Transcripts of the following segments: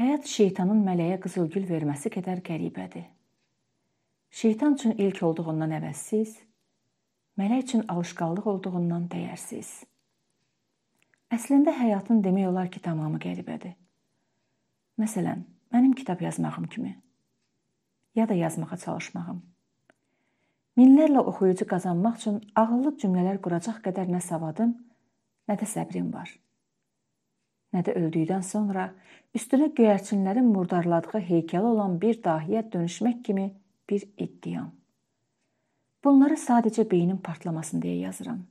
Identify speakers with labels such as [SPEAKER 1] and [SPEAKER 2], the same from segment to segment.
[SPEAKER 1] Həyat şeytanın mələyə qızılgül verməsi qədər qəribədir. Şeytan üçün ilk olduğundan əvəzsiz, mələk üçün alışqanlıq olduğundan dəyərsiz. Əslində həyatın demək olar ki, tamamı qəribədir. Məsələn, mənim kitab yazmağım kimi ya da yazmağa çalışmağım. Minlərlə oxuyucu qazanmaq üçün ağıllı cümlələr quracaq qədər nə savadım, nə də səbrim var nə də öldükdən sonra üstünə göyərçinlərin murdarladığı heykəli olan bir dahiyə dönüşmək kimi bir iddiam. Bunları sadəcə beynin partlamasın deyə yazıram.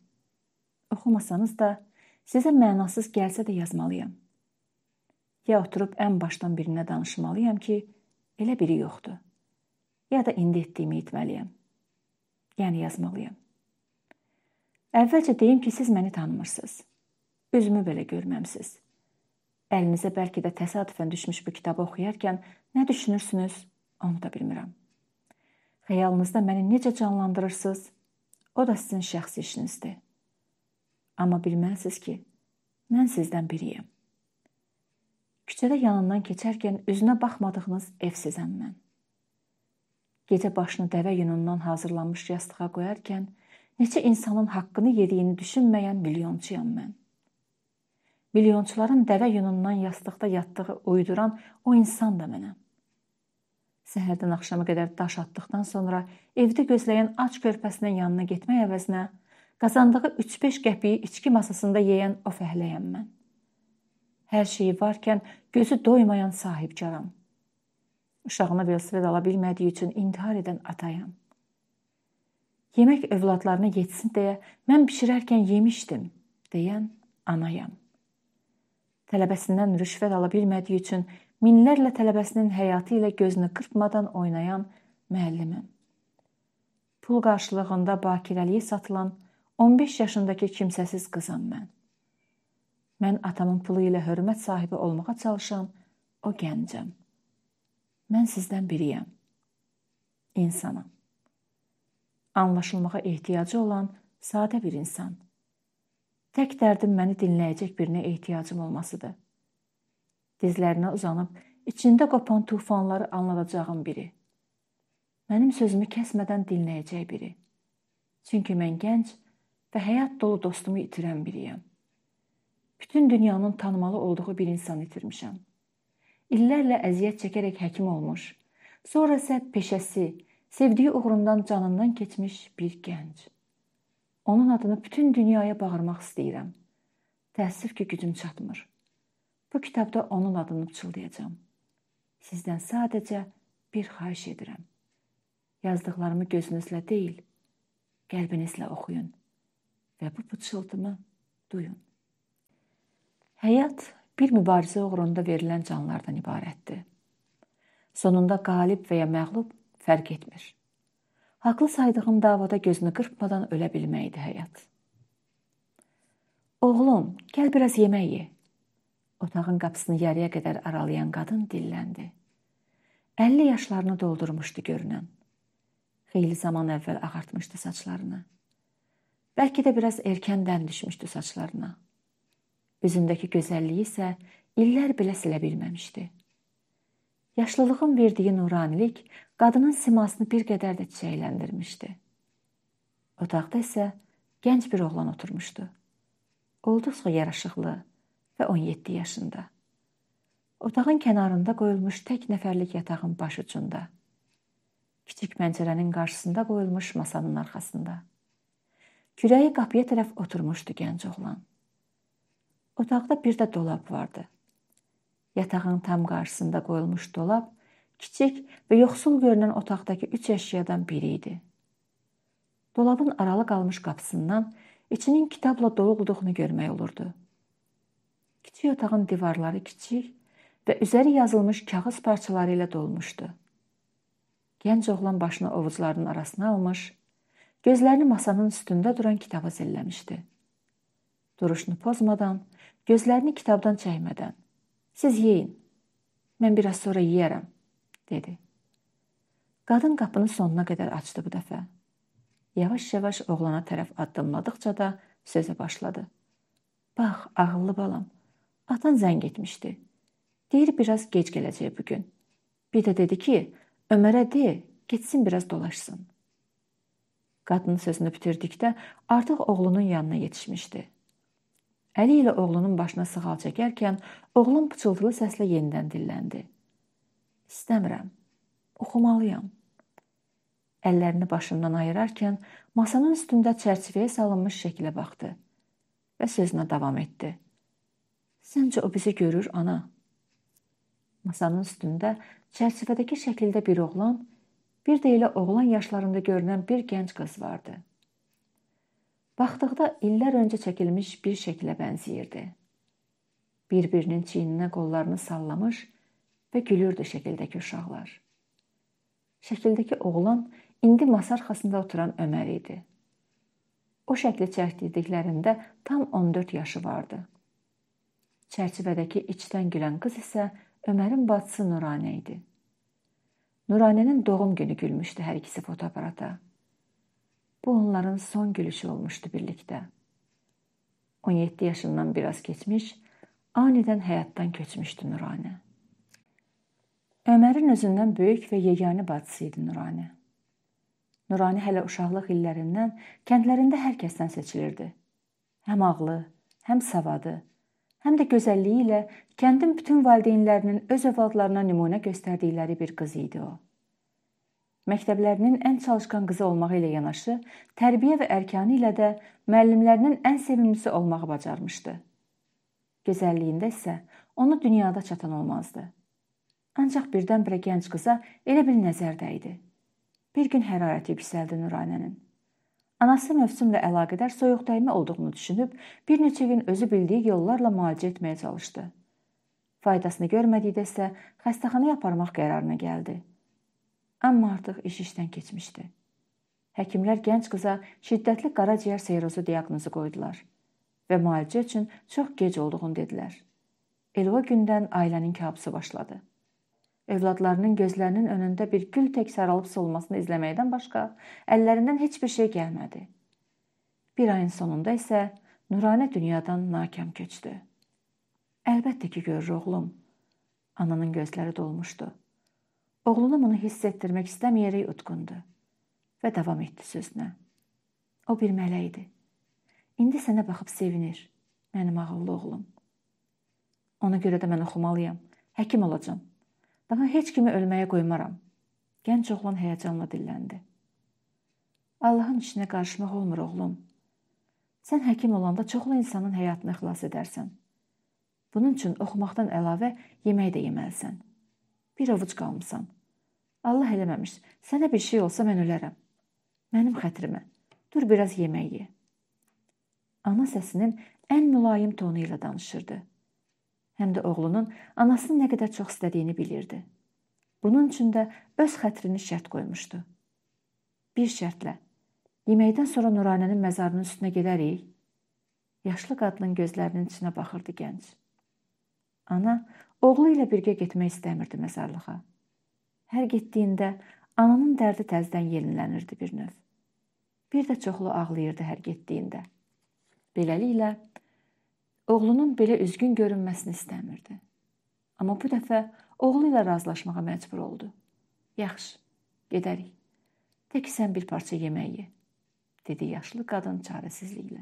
[SPEAKER 1] Oxumasanız da sizə mənasız gəlsə də yazmalıyam. Ya oturub ən başdan birinə danışmalıyam ki, elə biri yoxdur. Ya da indi etdiyimi etməliyəm. Yəni yazmalıyam. Əvvəlcə deyim ki, siz məni tanımırsınız. Üzümü belə görməmisiz. Əlinizə bəlkə də təsadüfən düşmüş bu kitabı oxuyarkən nə düşünürsünüz, onu da bilmirəm. Xəyalınızda məni necə canlandırırsınız? O da sizin şəxsi işinizdir. Amma bilməlisiniz ki, mən sizdən biriyəm. Küçədə yanından keçərkən üzünə baxmadığınız evsizəm mən. Gecə başını dəvə yunundan hazırlanmış yastığa qoyarkən neçə insanın haqqını yediyini düşünməyən milyonçuyam mən milyonçuların dəvə yunundan yastıqda yatdığı uyduran o insan da mənəm. Səhərdən axşama qədər daş atdıqdan sonra evdə gözləyən aç körpəsinin yanına getmək əvəzinə qazandığı 3-5 qəpiyi içki masasında yeyən o fəhləyəm mən. Hər şeyi varkən gözü doymayan sahibkaram. Uşağıma velosiped ala bilmədiyi üçün intihar edən atayam. Yemək övladlarına yetsin deyə mən bişirərkən yemişdim deyən anayam tələbəsindən rüşvət ala bilmədiyi üçün minlərlə tələbəsinin həyatı ilə gözünü qırpmadan oynayan müəlliməm. Pul qarşılığında bakirəliyə satılan 15 yaşındakı kimsəsiz qızam mən. Mən atamın pulu ilə hörmət sahibi olmağa çalışan o gəncəm. Mən sizdən biriyəm. İnsanam. Anlaşılmağa ehtiyacı olan sadə bir insan. Tək dərdim məni dinləyəcək birinə ehtiyacım olmasıdır. Dizlərinə uzanıb içində qopan tufanları anladacağım biri. Mənim sözümü kəsmədən dinləyəcək biri. Çünki mən gənc və həyat dolu dostumu itirən biriyəm. Bütün dünyanın tanımalı olduğu bir insanı itirmişəm. İllərlə əziyyət çəkərək həkim olmuş, sonra isə peşəsi, sevdiyi uğrundan canından keçmiş bir gənc. Onun adını bütün dünyaya bağırmaq istəyirəm. Təəssüf ki, gücüm çatmır. Bu kitabda onun adını pıçıldayacağam. Sizdən sadəcə bir xahiş edirəm. Yazdıqlarımı gözünüzlə deyil, qəlbinizlə oxuyun və bu pıçıltımı duyun. Həyat bir mübarizə uğrunda verilən canlardan ibarətdir. Sonunda qalib və ya məğlub fərq etmir. Haqlı saydığım davada gözünü qırpmadan ölə bilməkdi həyat. Oğlum, gəl biraz yemək ye. Otağın qapısını yarıya qədər aralayan qadın dilləndi. 50 yaşlarını doldurmuşdu görünən. Xeyli zaman əvvəl ağartmışdı saçlarını. Bəlkə də biraz erkəndən düşmüşdü saçlarına. Üzündəki gözəlliyi isə illər belə silə bilməmişdi. Yaşlılığın verdiyi nuranilik qadının simasını bir qədər də çiçəkləndirmişdi. Otaqda isə gənc bir oğlan oturmuşdu. Olduqca yaraşıqlı və 17 yaşında. Otağın kənarında qoyulmuş tək nəfərlik yatağın baş ucunda, kiçik pəncərənin qarşısında qoyulmuş masanın arxasında kürəyi qapıya tərəf oturmuşdu gənc oğlan. Otaqda bir də dolab vardı. Yatağın tam qarşısında qoyulmuş dolab kiçik və yoxsul görünən otaqdakı 3 əşyadan biri idi. Dolabın aralı qalmış qapısından içinin kitabla dolu olduğunu görmək olurdu. Kiçik otağın divarları kiçik və üzəri yazılmış kağız parçaları ilə dolmuşdu. Gənc oğlan başını ovucularının arasına almış, gözlərini masanın üstündə duran kitaba zilləmişdi. Duruşunu pozmadan, gözlərini kitabdan çəkmədən "Siz yeyin. Mən biraz sonra yeyərəm." dedi. Qadın qapını sonuna qədər açdı bu dəfə. Yavaş-yavaş oğlana tərəf addımladıqca da sözə başladı. Bax, ağıllı balam, atan zəng etmişdi. Deyir biraz gec gələcək bu gün. Bir də dedi ki, Ömərə de, getsin biraz dolaşsın. Qadın sözünü bitirdikdə artıq oğlunun yanına yetişmişdi. Əli ilə oğlunun başına sığal çəkərkən oğlun pıçıltılı səslə yenidən dilləndi. İstəmirəm. Oxumalıyam. Əllərini başından ayırarkən masanın üstündə çərçivəyə salınmış şəklə baxdı və sözünə davam etdi. Səncə o bizi görür, ana? Masanın üstündə çərçivədəki şəkildə bir oğlan, bir də elə oğlan yaşlarında görünən bir gənc qız vardı. Baxdıqda illər öncə çəkilmiş bir şəklə bənzəyirdi. Bir-birinin çiyninə qollarını sallamış, və gülürdü şəkildəki uşaqlar. Şəkildəki oğlan indi masa arxasında oturan Ömər idi. O şəkli çəkdirdiklərində tam 14 yaşı vardı. Çərçivədəki içdən gülən qız isə Ömərin bacısı Nuranə idi. Nuranənin doğum günü gülmüşdü hər ikisi fotoaparata. Bu onların son gülüşü olmuşdu birlikdə. 17 yaşından biraz keçmiş, anidən həyatdan köçmüşdü Nuranə. Ömərin özündən böyük və yeganə bacısı idi Nurani. Nurani hələ uşaqlıq illərindən kəndlərində hər kəsdən seçilirdi. Həm ağlı, həm savadı, həm də gözəlliyi ilə kəndin bütün valideynlərinin öz övladlarına nümunə göstərdikləri bir qız idi o. Məktəblərinin ən çalışqan qızı olmağı ilə yanaşı, tərbiyə və ərkanı ilə də müəllimlərinin ən sevimlisi olmağı bacarmışdı. Gözəlliyində isə onu dünyada çatan olmazdı. Ancaq birdən-birə gənc qıza elə bil nəzər dəydi. Bir gün hərarəti yüksəldi Nuranənin. Anası mövsümlə əlaqədar soyuq dəymə olduğunu düşünüb, bir neçə gün özü bildiyi yollarla müalicə etməyə çalışdı. Faydasını görmədikdə isə xəstəxanaya aparmaq qərarına gəldi. Amma artıq iş işdən keçmişdi. Həkimlər gənc qıza şiddətli qaraciyər seyrozu diaqnozu qoydular və müalicə üçün çox gec olduğunu dedilər. Elə o gündən ailənin kabusu başladı. Övladlarının gözlərinin önündə bir gül tək saralıb solmasını izləməkdən başqa əllərindən heç bir şey gəlmədi. Bir ayın sonunda isə Nurani dünyadan nakam keçdi. Əlbəttə ki, görür oğlum. Ananın gözləri dolmuşdu. Oğlunu bunu hiss etdirmək istəməyərək utqundu və davam etdi sözünə. O bir mələk idi. İndi sənə baxıb sevinir, mənim ağıllı oğlum. Ona görə də mən oxumalıyam, həkim olacağam. Daha heç kimi ölməyə qoymaram. Gənc oğlan həyəcanla dilləndi. Allahın işinə qarışmaq olmur oğlum. Sən həkim olanda çoxlu insanın həyatını xilas edərsən. Bunun üçün oxumaqdan əlavə yemək də yeməlisən. Bir ovuc qalmısan. Allah eləməmiş, sənə bir şey olsa mən ölərəm. Mənim xətrimə. Dur biraz yemək ye. Ana səsinin ən mülayim tonu ilə danışırdı həm də oğlunun anasını nə qədər çox istədiyini bilirdi. Bunun üçün də öz xətrini şərt qoymuşdu. Bir şərtlə. Yeməkdən sonra Nuranənin məzarının üstünə gedərik. Yaşlı qadının gözlərinin içinə baxırdı gənc. Ana oğlu ilə birgə getmək istəmirdi məzarlığa. Hər getdiyində ananın dərdi təzədən yenilənirdi bir növ. Bir də çoxlu ağlayırdı hər getdiyində. Beləliklə oğlunun belə üzgün görünməsini istəmirdi. Amma bu dəfə oğlu ilə razılaşmağa məcbur oldu. Yaxşı, gedərik. Tək sən bir parça yemək ye, dedi yaşlı qadın çarəsizliklə.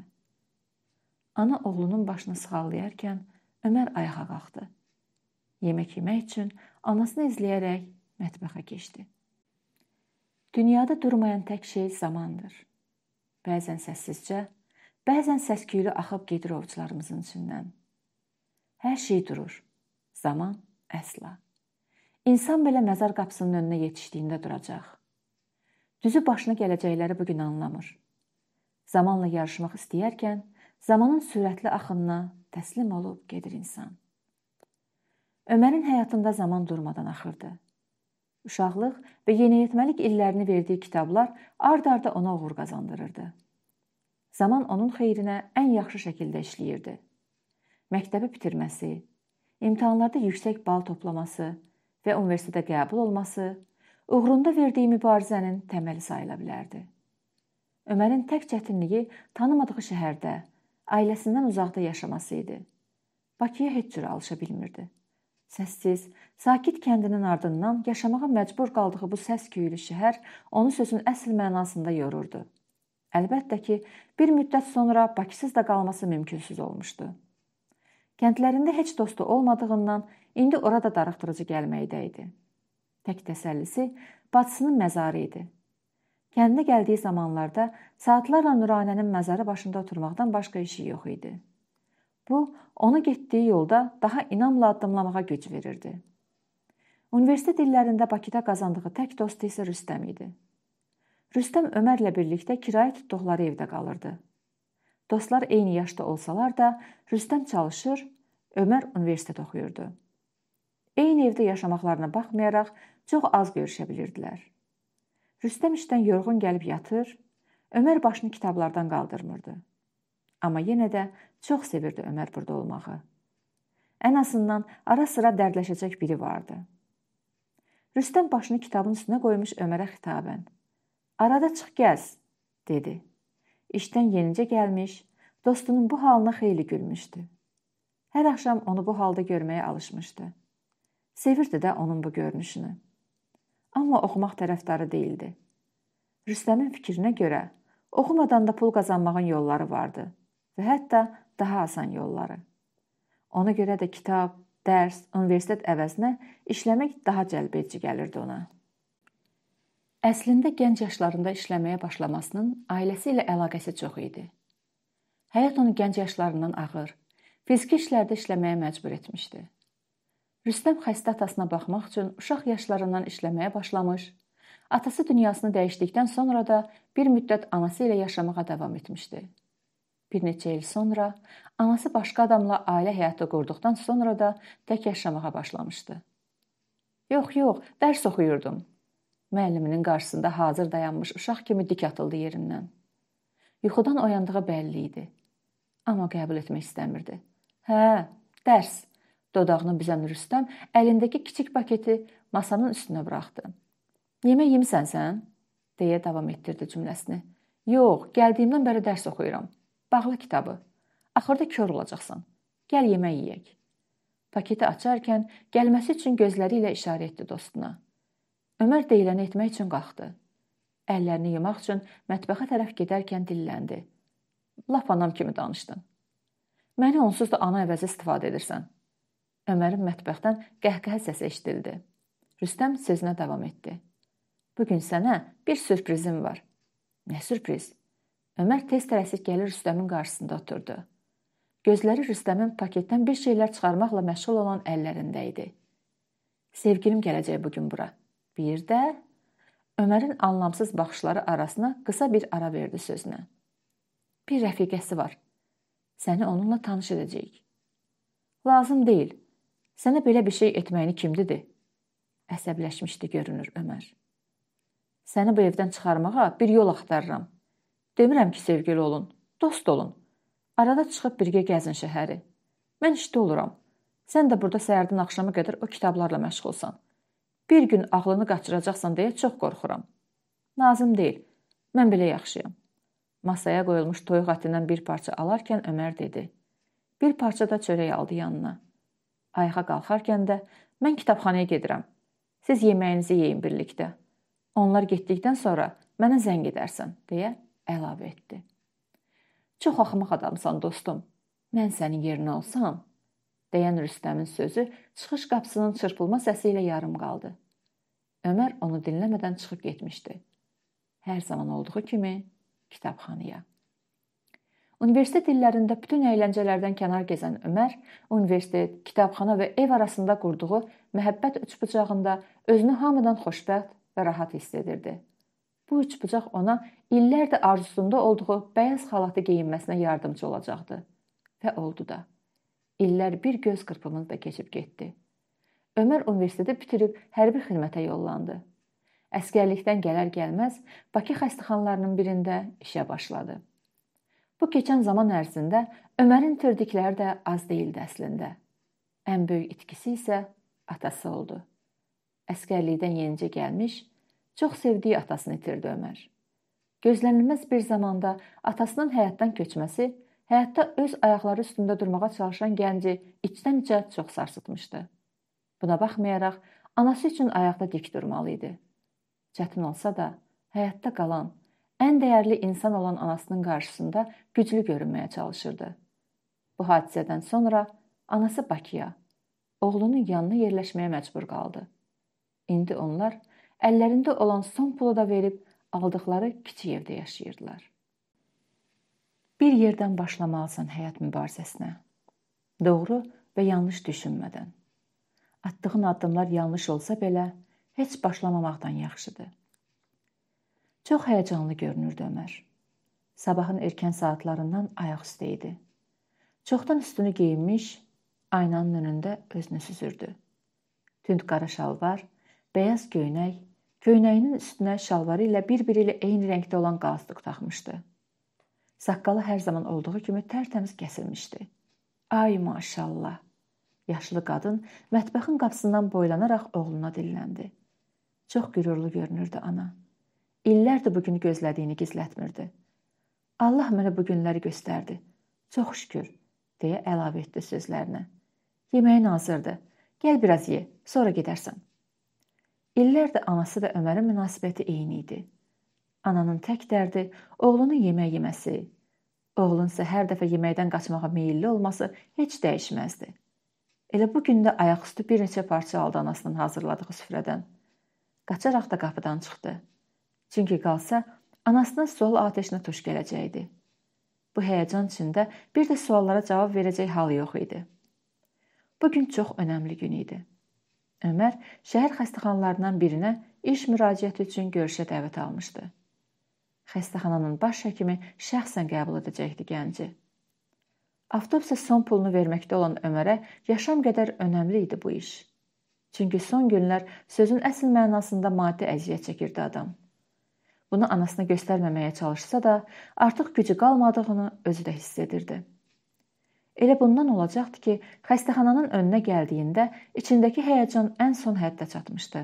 [SPEAKER 1] Ana oğlunun başını sığallayarkən Ömər ayağa qalxdı. Yemək yemək üçün anasını izləyərək mətbəxə keçdi. Dünyada durmayan tək şey zamandır. Bəzən səssizcə Bəzən səs-küylü axıb gedir ovçularımızın içindən. Hər şey durur. Zaman əsla. İnsan belə məzar qapısının önünə yetişdiyində duracaq. Düzü başına gələcəkləri bu gün anlamır. Zamanla yarışmaq istəyərkən zamanın sürətli axınına təslim olub gedir insan. Ömərin həyatında zaman durmadan axırdı. Uşaqlıq və yeniyetməlik illərini verdiyi kitablar ard-arda ona uğur qazandırırdı zaman onun xeyrinə ən yaxşı şəkildə işləyirdi. Məktəbi bitirməsi, imtahanlarda yüksək bal toplaması və universitetə qəbul olması uğrunda verdiyi mübarizənin təməli sayıla bilərdi. Ömərin tək çətinliyi tanımadığı şəhərdə, ailəsindən uzaqda yaşaması idi. Bakıya heç cür alışa bilmirdi. Səssiz, sakit kəndinin ardından yaşamağa məcbur qaldığı bu səs-küylü şəhər onu sözün əsl mənasında yorurdu. Əlbəttə ki, bir müddət sonra Bakısız da qalması mümkünsüz olmuşdu. Kəndlərində heç dostu olmadığından indi orada darıxdırıcı gəlməkdə idi. Tək təsəllisi bacısının məzarı idi. Kəndinə gəldiyi zamanlarda saatlarla Nuranənin məzarı başında oturmaqdan başqa işi yox idi. Bu onu getdiyi yolda daha inamla addımlamağa güc verirdi. Universitet illərində Bakıda qazandığı tək dostu isə Rüstəm idi. Rüstəm Ömərlə birlikdə kirayə tutduqları evdə qalırdı. Dostlar eyni yaşda olsalar da, Rüstəm çalışır, Ömər universitet oxuyurdu. Eyni evdə yaşamaqlarına baxmayaraq çox az görüşə bilirdilər. Rüstəm işdən yorğun gəlib yatır, Ömər başını kitablardan qaldırmırdı. Amma yenə də çox sevirdi Ömər burada olmağı. Ən azından ara-sıra dərdləşəcək biri vardı. Rüstəm başını kitabın üstünə qoymuş Ömərə xitabən: Arada çıx gəz, dedi. İşdən yenicə gəlmiş, dostunun bu halına xeyli gülmüşdü. Hər axşam onu bu halda görməyə alışmışdı. Sevirdi də onun bu görünüşünü. Amma oxumaq tərəfdarı değildi. Rüstəmin fikrinə görə oxumadan da pul qazanmağın yolları vardı və hətta daha asan yolları. Ona görə də kitab, dərs, universitet əvəzinə işləmək daha cəlbedici gəlirdi ona. Əslində gənc yaşlarında işləməyə başlamasının ailəsi ilə əlaqəsi çox idi. Həyat onu gənc yaşlarından ağır, fiziki işlərdə işləməyə məcbur etmişdi. Rüstəm xəstə atasına baxmaq üçün uşaq yaşlarından işləməyə başlamış, atası dünyasını dəyişdikdən sonra da bir müddət anası ilə yaşamağa davam etmişdi. Bir neçə il sonra anası başqa adamla ailə həyatı qurduqdan sonra da tək yaşamağa başlamışdı. Yox, yox, dərs oxuyurdum, müəlliminin qarşısında hazır dayanmış uşaq kimi dik atıldı yerindən. Yuxudan oyandığı bəlli idi. Amma qəbul etmək istəmirdi. Hə, dərs. Dodağını büzən Rüstəm əlindəki kiçik paketi masanın üstünə buraxdı. Yemək yemisən sən? deyə davam etdirdi cümləsini. Yox, gəldiyimdən bəri dərs oxuyuram. Bağla kitabı. Axırda kör olacaqsan. Gəl yemək yeyək. Paketi açarkən gəlməsi üçün gözləri ilə işarə etdi dostuna. Ömər deyiləni etmək üçün qalxdı. Əllərini yumaq üçün mətbəxə tərəf gedərkən dilləndi. Lap anam kimi danışdın. Məni onsuz da ana əvəzi istifadə edirsən. Ömərin mətbəxdən qəhqəhə səsi eşidildi. Rüstəm sözünə davam etdi. Bu gün sənə bir sürprizim var. Nə sürpriz? Ömər tez tələsik gəlir Rüstəmin qarşısında oturdu. Gözləri Rüstəmin paketdən bir şeylər çıxarmaqla məşğul olan əllərində idi. Sevgilim gələcək bu gün bura. Bir də Ömərin anlamsız baxışları arasına qısa bir ara verdi sözünə. Bir rəfiqəsi var. Səni onunla tanış edəcəyik. Lazım deyil. Sənə belə bir şey etməyini kim dedi? Əsəbləşmişdi görünür Ömər. Səni bu evdən çıxarmağa bir yol axtarıram. Demirəm ki, sevgili olun, dost olun. Arada çıxıb birgə gəzin şəhəri. Mən işdə oluram. Sən də burada səhərdən axşama qədər o kitablarla məşğulsan. Bir gün ağlını qaçıracaqsan deyə çox qorxuram. Lazım deyil. Mən belə yaxşıyam. Masaya qoyulmuş toyuq ətindən bir parça alarkən Ömər dedi: "Bir parça da çörək aldı yanına." Ayağa qalxarkən də: "Mən kitabxanaya gedirəm. Siz yeməyinizi yeyin birlikdə. Onlar getdikdən sonra mənə zəng edərsən." deyə əlavə etdi. "Çox axmaq adamsan, dostum. Mən sənin yerinə olsam, deyən Rüstəmin sözü çıxış qapısının çırpılma səsi ilə yarım qaldı. Ömər onu dinləmədən çıxıb getmişdi. Hər zaman olduğu kimi kitabxanaya. Universitet illərində bütün əyləncələrdən kənar gəzən Ömər universitet, kitabxana və ev arasında qurduğu məhəbbət üçbucağında özünü hamıdan xoşbəxt və rahat hiss edirdi. Bu üçbucaq ona illərdir arzusunda olduğu bəyaz xalatı geyinməsinə yardımcı olacaqdı və oldu da. İllər bir göz qırpımında keçib getdi. Ömər universiteti bitirib hərbi xidmətə yollandı. Əskərlikdən gələr-gəlməz Bakı xəstəxanalarının birində işə başladı. Bu keçən zaman ərzində Ömərin tördükləri də az deyildi əslində. Ən böyük itkisi isə atası oldu. Əskərlikdən yenicə gəlmiş, çox sevdiyi atasını itirdi Ömər. Gözlənilməz bir zamanda atasının həyatdan köçməsi həyatda öz ayaqları üstündə durmağa çalışan gənci içdən-içə çox sarsıtmışdı. Buna baxmayaraq anası üçün ayaqda dik durmalı idi. Çətin olsa da, həyatda qalan, ən dəyərli insan olan anasının qarşısında güclü görünməyə çalışırdı. Bu hadisədən sonra anası Bakıya, oğlunun yanına yerləşməyə məcbur qaldı. İndi onlar əllərində olan son pulu da verib aldıqları kiçik evdə yaşayırdılar. Bir yerdən başlamalısan həyat mübarizəsinə. Doğru və yanlış düşünmədən. Atdığın addımlar yanlış olsa belə, heç başlamamaqdan yaxşıdır. Çox həyəcanlı görünürdü Ömər. Sabahın erkən saatlarından ayaq üstə idi. Çoxdan üstünü geyinmiş, aynanın önündə özünü süzürdü. Tünd qara şalvar, bəyaz göynək, göynəyinin üstünə şalvarı ilə bir-biri ilə eyni rəngdə olan qalstuk taxmışdı. Saqqalı hər zaman olduğu kimi tərtəmiz kəsilmişdi. Ay maşallah. Yaşlı qadın mətbəxin qapısından boylanaraq oğluna dilləndi. Çox qürurlu görünürdü ana. İllərdir bu günü gözlədiyini gizlətmirdi. Allah mənə bu günləri göstərdi. Çox şükür, deyə əlavə etdi sözlərinə. Yeməyin hazırdır. Gəl biraz ye, sonra gedərsən. İllərdir anası və Ömərin münasibəti eyni idi. Ananın tək dərdi oğlunun yemək yeməsi. Oğlun isə hər dəfə yeməkdən qaçmağa meylli olması heç dəyişməzdi. Elə bu gün də ayaqüstü bir neçə parça aldı anasının hazırladığı süfrədən. Qaçaraq da qapıdan çıxdı. Çünki qalsa anasına sual atəşinə tuş gələcəkdi. Bu həyəcan içində bir də suallara cavab verəcək hal yox idi. Bu gün çox önəmli gün idi. Ömər şəhər xəstəxanalarından birinə iş müraciəti üçün görüşə dəvət almışdı xəstəxananın baş həkimi şəxsən qəbul edəcəkdi gənci. Avtobusda son pulunu verməkdə olan Ömərə yaşam qədər önəmli idi bu iş. Çünki son günlər sözün əsl mənasında maddi əziyyət çəkirdi adam. Bunu anasına göstərməməyə çalışsa da, artıq gücü qalmadığını özü də hiss edirdi. Elə bundan olacaqdı ki, xəstəxananın önünə gəldiyində içindəki həyəcan ən son həddə çatmışdı.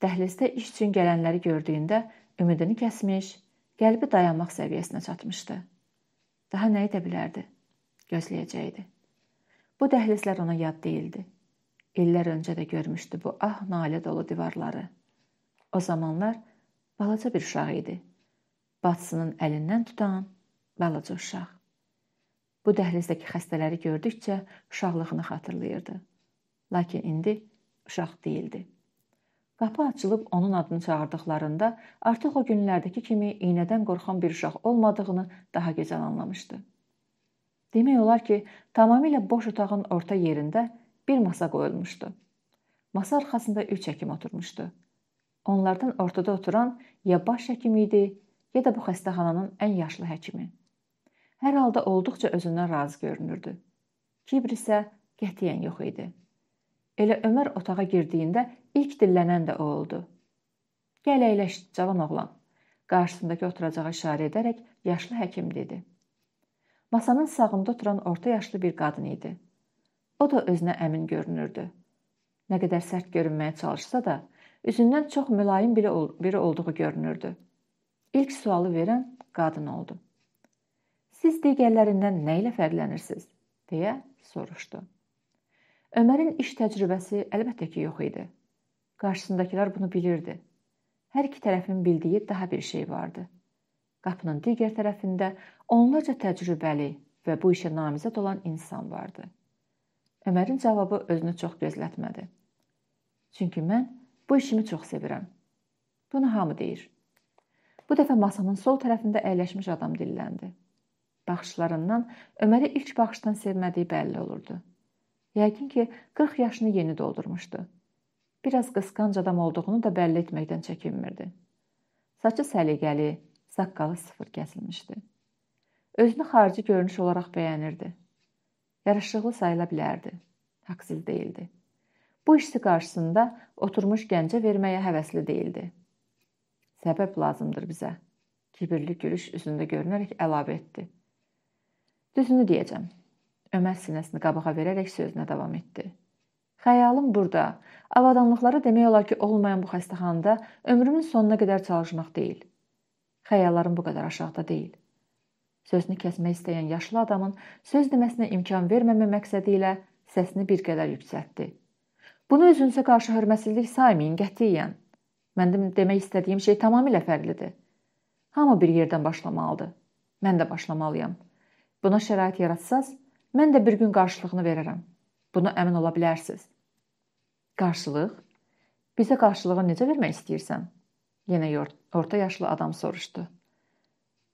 [SPEAKER 1] Dəhlizdə iş üçün gələnləri gördüyündə Ümidini kəsmiş, qəlbi dayanmaq səviyyəsinə çatmışdı. Daha nə edə bilərdi? Gözləyəcəkdi. Bu dəhlizlər ona yad değildi. İllər öncə də görmüşdü bu ah nalə dolu divarları. O zamanlar balaca bir uşaq idi. Batsının əlindən tutan balaca uşaq. Bu dəhlizdəki xəstələri gördükcə uşaqlığını xatırlayırdı. Lakin indi uşaq değildi. Qapı açılıb onun adını çağırdıqlarında artıq o günlərdəki kimi iynədən qorxan bir uşaq olmadığını daha gözəl anlamışdı. Demək olar ki, tamamilə boş otağın orta yerində bir masa qoyulmuşdu. Masa arxasında 3 həkim oturmuşdu. Onlardan ortada oturan ya baş həkim idi, ya da bu xəstəxananın ən yaşlı həkimi. Hər halda olduqca özündən razı görünürdü. Kibr isə qətiyyən yox idi. Elə Ömər otağa girdiyində İlk dillənən də o oldu. Gəl əyləş, cavan oğlan. Qarşısındakı oturacağa işarə edərək yaşlı həkim dedi. Masanın sağında oturan orta yaşlı bir qadın idi. O da özünə əmin görünürdü. Nə qədər sərt görünməyə çalışsa da, üzündən çox mülayim biri, ol biri olduğu görünürdü. İlk sualı verən qadın oldu. Siz digərlərindən nə ilə fərqlənirsiniz? deyə soruşdu. Ömərin iş təcrübəsi əlbəttə ki, yox idi. Qarşısındakılar bunu bilirdi. Hər iki tərəfin bildiyi daha bir şey vardı. Qapının digər tərəfində onlarca təcrübəli və bu işə namizəd olan insan vardı. Ömərin cavabı özünü çox gözlətmədi. Çünki mən bu işimi çox sevirəm. Bunu hamı deyir. Bu dəfə masanın sol tərəfində əyləşmiş adam dilləndi. Baxışlarından Öməri ilk baxışdan sevmədiyi bəlli olurdu. Yəqin ki, 40 yaşını yeni doldurmuşdu biraz qısqanc adam olduğunu da bəlli etməkdən çəkinmirdi. Saçı səliqəli, saqqalı sıfır kəsilmişdi. Özünü xarici görünüş olaraq bəyənirdi. Yarışıqlı sayıla bilərdi. Haqsız değildi. Bu işsi qarşısında oturmuş gəncə verməyə həvəsli değildi. Səbəb lazımdır bizə. Kibirli gülüş üzündə görünərək əlavə etdi. Düzünü deyəcəm. Ömər sinəsini qabağa verərək sözünə davam etdi. Xəyalım burada. Avadanlıqları demək olar ki, olmayan bu xəstəxanada ömrümün sonuna qədər çalışmaq deyil. Xəyallarım bu qədər aşağıda deyil. Sözünü kəsmək istəyən yaşlı adamın söz deməsinə imkan verməmə məqsədi ilə səsini bir qədər yüksəltdi. Bunu özünüzə qarşı hörmətsizlik saymayın qətiyyən. Mənim demək istədiyim şey tamamilə fərqlidir. Hamı bir yerdən başlamalıdır. Mən də başlamalıyam. Buna şərait yaratsaz, mən də bir gün qarşılığını verərəm. Buna əmin ola bilərsiniz. Qarşılıq? Bizə qarşılığı necə vermək istəyirsən? Yenə orta yaşlı adam soruşdu.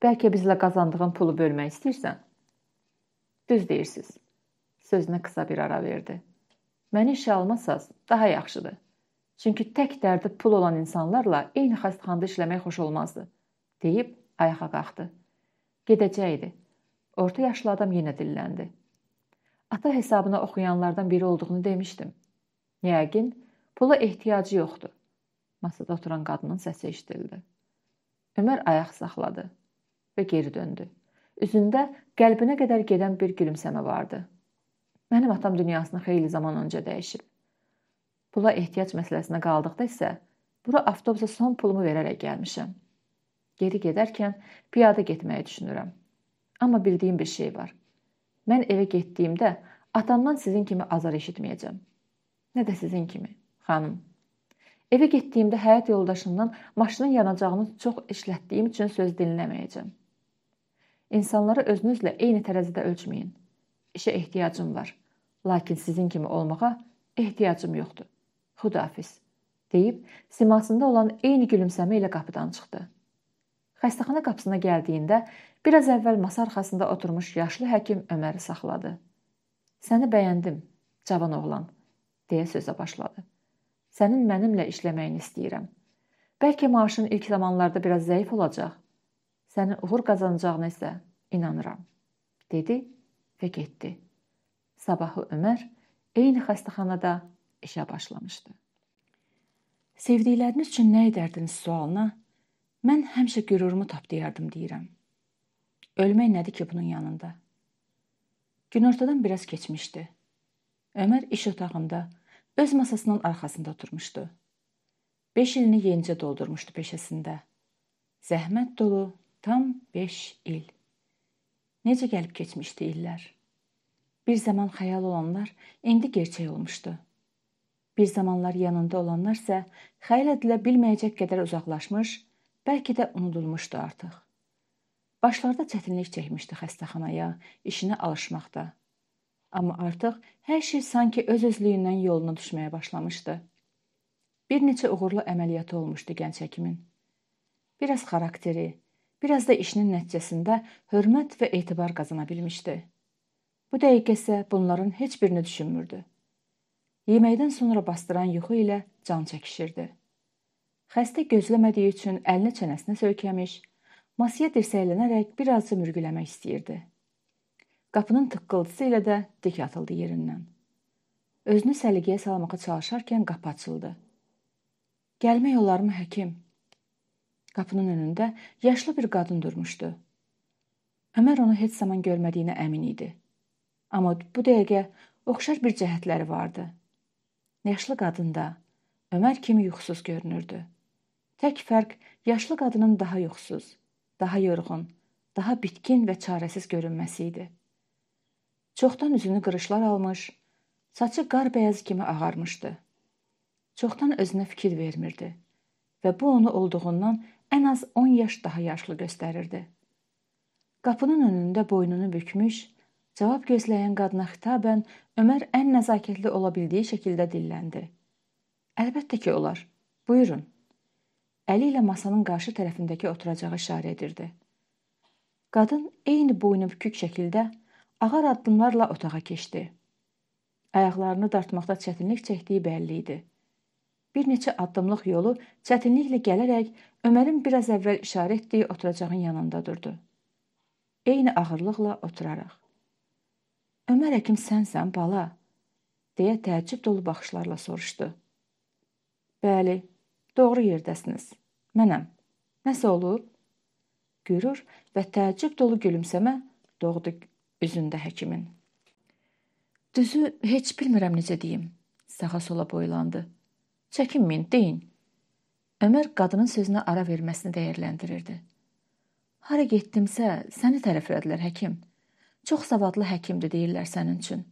[SPEAKER 1] Bəlkə bizlə qazandığın pulu bölmək istəyirsən? Düz deyirsiz. Sözünə qısa bir ara verdi. Məni işə almasaz daha yaxşıdır. Çünki tək dərdi pul olan insanlarla eyni xəstəxanada işləmək xoş olmazdı, deyib ayağa qalxdı. Gedəcəkdi. Orta yaşlı adam yenə dilləndi ata hesabına oxuyanlardan biri olduğunu demişdim. Yəqin pula ehtiyacı yoxdur. Masada oturan qadının səsi eşidildi. Ömər ayaq saxladı və geri döndü. Üzündə qəlbinə qədər gedən bir gülümsəmə vardı. Mənim atam dünyasını xeyli zaman öncə dəyişib. Pula ehtiyac məsələsinə qaldıqda isə bura avtobusa son pulumu verərək gəlmişəm. Geri gedərkən piyada getməyi düşünürəm. Amma bildiyim bir şey var. Mən evə getdiyimdə atamdan sizin kimi azar eşitməyəcəm. Nə də sizin kimi, xanım. Evə getdiyimdə həyat yoldaşımdan maşının yanacağını çox işlətdiyim üçün söz dinləməyəcəm. İnsanları özünüzlə eyni tərəzidə ölçməyin. İşə ehtiyacım var, lakin sizin kimi olmağa ehtiyacım yoxdur. Xudahafiz deyib simasında olan eyni gülümsəmə ilə qapıdan çıxdı. Xəstəxana qapısına gəldiyində biraz əvvəl masa arxasında oturmuş yaşlı həkim Öməri saxladı. "Səni bəyəndim, cavan oğlan," deyə sözə başladı. "Sənin mənimlə işləməyini istəyirəm. Bəlkə maaşın ilk zamanlarda biraz zəif olacaq. Səni uğur qazanacağına isə inanıram." dedi və getdi. Sabahı Ömər eyni xəstəxanada işə başlamışdı. Sevdikləriniz üçün nə edərdiniz sualına Mən həmişə qürurumu tapdayardım deyirəm. Ölmək nədir ki bunun yanında? Günortadan biraz keçmişdi. Ömər iş otağında öz masasının arxasında oturmuşdu. 5 ilini yenicə doldurmuşdu peşəsində. Zəhmət dolu tam 5 il. Necə gəlib keçmişdi illər. Bir zaman xəyal olanlar indi gerçək olmuşdu. Bir zamanlar yanında olanlar isə xəyal edilə bilməyəcək qədər uzaqlaşmış, Bəlkə də unudulmuşdu artıq. Başlarda çətinlik çəkmişdi xəstəxanaya, işinə alışmaqda. Amma artıq hər şey sanki öz-özlüyündən yoluna düşməyə başlamışdı. Bir neçə uğurlu əməliyyatı olmuşdu gənc həkimin. Biraz xarakteri, biraz da işinin nəticəsində hörmət və etibar qazana bilmişdi. Bu dəqiqə isə bunların heç birini düşünmürdü. Yeməkdən sonra basdıran yuxu ilə can çəkişirdi. Xəstə gözləmədiyi üçün əlini çənəsinə söykəmiş, masaya dirsəklənərək birazca mürgüləmək istəyirdi. Qapının tıqqıltısı ilə də dik atıldı yerindən. Özünü səliqəyə salmağa çalışarkən qapı açıldı. "Gəlmək olarmı, həkim?" Qapının önündə yaşlı bir qadın durmuşdu. Ömər onu heç zaman görmədiyinə əmin idi. Amma bu dəqiqə oxşar bir cəhətləri vardı. Yaşlı qadın da Ömər kimi yuxusuz görünürdü. Tək fərq yaşlı qadının daha yoxsuz, daha yorğun, daha bitkin və çarəsiz görünməsi idi. Çoxdan üzünü qırışlar almış, saçı qar bəyaz kimi ağarmışdı. Çoxdan özünə fikir vermirdi və bu onu olduğundan ən az 10 yaş daha yaşlı göstərirdi. Qapının önündə boynunu bükmüş, cavab gözləyən qadına xitabən Ömər ən nəzakətli ola bildiyi şəkildə dilləndi. Əlbəttə ki, olar. Buyurun. Əli ilə masanın qarşı tərəfindəki oturacağa işarə edirdi. Qadın eyni boynu bükük şəkildə ağır addımlarla otağa keçdi. Ayaqlarını dartmaqda çətinlik çəkdiyi bəlli idi. Bir neçə addımlıq yolu çətinliklə gələrək Ömərin biraz əvvəl işarə etdiyi oturacağın yanında durdu. Eyni ağırlıqla oturaraq. "Ömər həkim sənsən, bala?" deyə təəccüb dolu baxışlarla soruşdu. "Bəli," Doğru yerdəsiniz. Mənəm. Nəsə olub? Görür və təəccüb dolu gülümsəmə doğdu üzündə həkimin. Düzü heç bilmirəm necə deyim. Sağa sola boylandı. Çəkinməyin, deyin. Ömər qadının sözünə ara verməsini dəyərləndirirdi. Hara getdimsə, səni tərəflədilər həkim. Çox savadlı həkimdir deyirlər sənin üçün.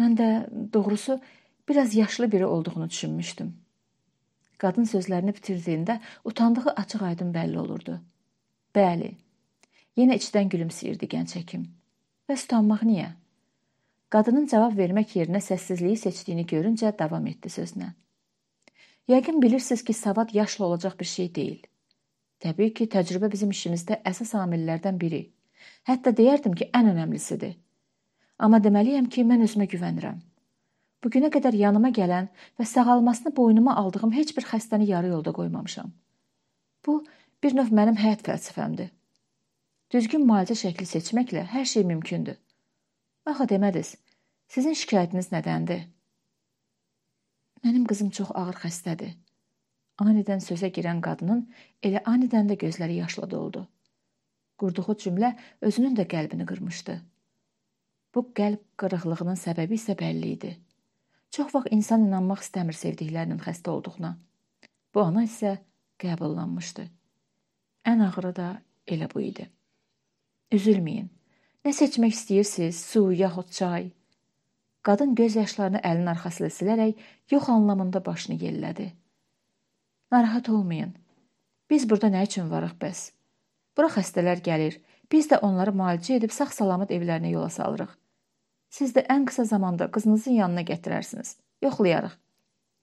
[SPEAKER 1] Mən də doğrusu biraz yaşlı biri olduğunu düşünmüşdüm. Qadın sözlərini bitirdiyində utandığı açıq-aydın bəlli olurdu. Bəli. Yenə içdən gülümsəyirdi gənc həkim. Bəs utanmaq niyə? Qadının cavab vermək yerinə səssizliyi seçdiyini görüncə davam etdi sözünə. Yəqin bilirsiniz ki, savad yaşla olacaq bir şey deyil. Təbii ki, təcrübə bizim işimizdə əsas amillərdən biri. Hətta deyərdim ki, ən önəmlisidir. Amma deməliyəm ki, mən özümə güvənirəm. Bu günə qədər yanıma gələn və sağalmasını boynuma aldığım heç bir xəstəni yarı yolda qoymamışam. Bu bir növ mənim həyat fəlsəfəmdir. Düzgün müalicə şəkli seçməklə hər şey mümkündür. Axı demədiniz, sizin şikayətiniz nədəndir? Mənim qızım çox ağır xəstədir. Anidən sözə girən qadının elə anidən də gözləri yaşla doldu. Qurduğu cümlə özünün də qəlbini qırmışdı. Bu qəlb qırıqlığının səbəbi isə bəlli idi. Çox vaxt insan inanmaq istəmir sevdiklərinin xəstə olduğuna. Bu ana isə qəbullanmışdı. Ən ağırı da elə bu idi. Üzülməyin. Nə seçmək istəyirsiniz? Su yaxud çay? Qadın göz yaşlarını əlinin arxasına silərək yox anlamında başını yellədi. Narahat olmayın. Biz burada nə üçün varıq bəs? Bura xəstələr gəlir. Biz də onları müalicə edib sağ-salamat evlərinə yola salırıq. Siz də ən qısa zamanda qızınızın yanına gətirərsiniz. Yoxlayarıq.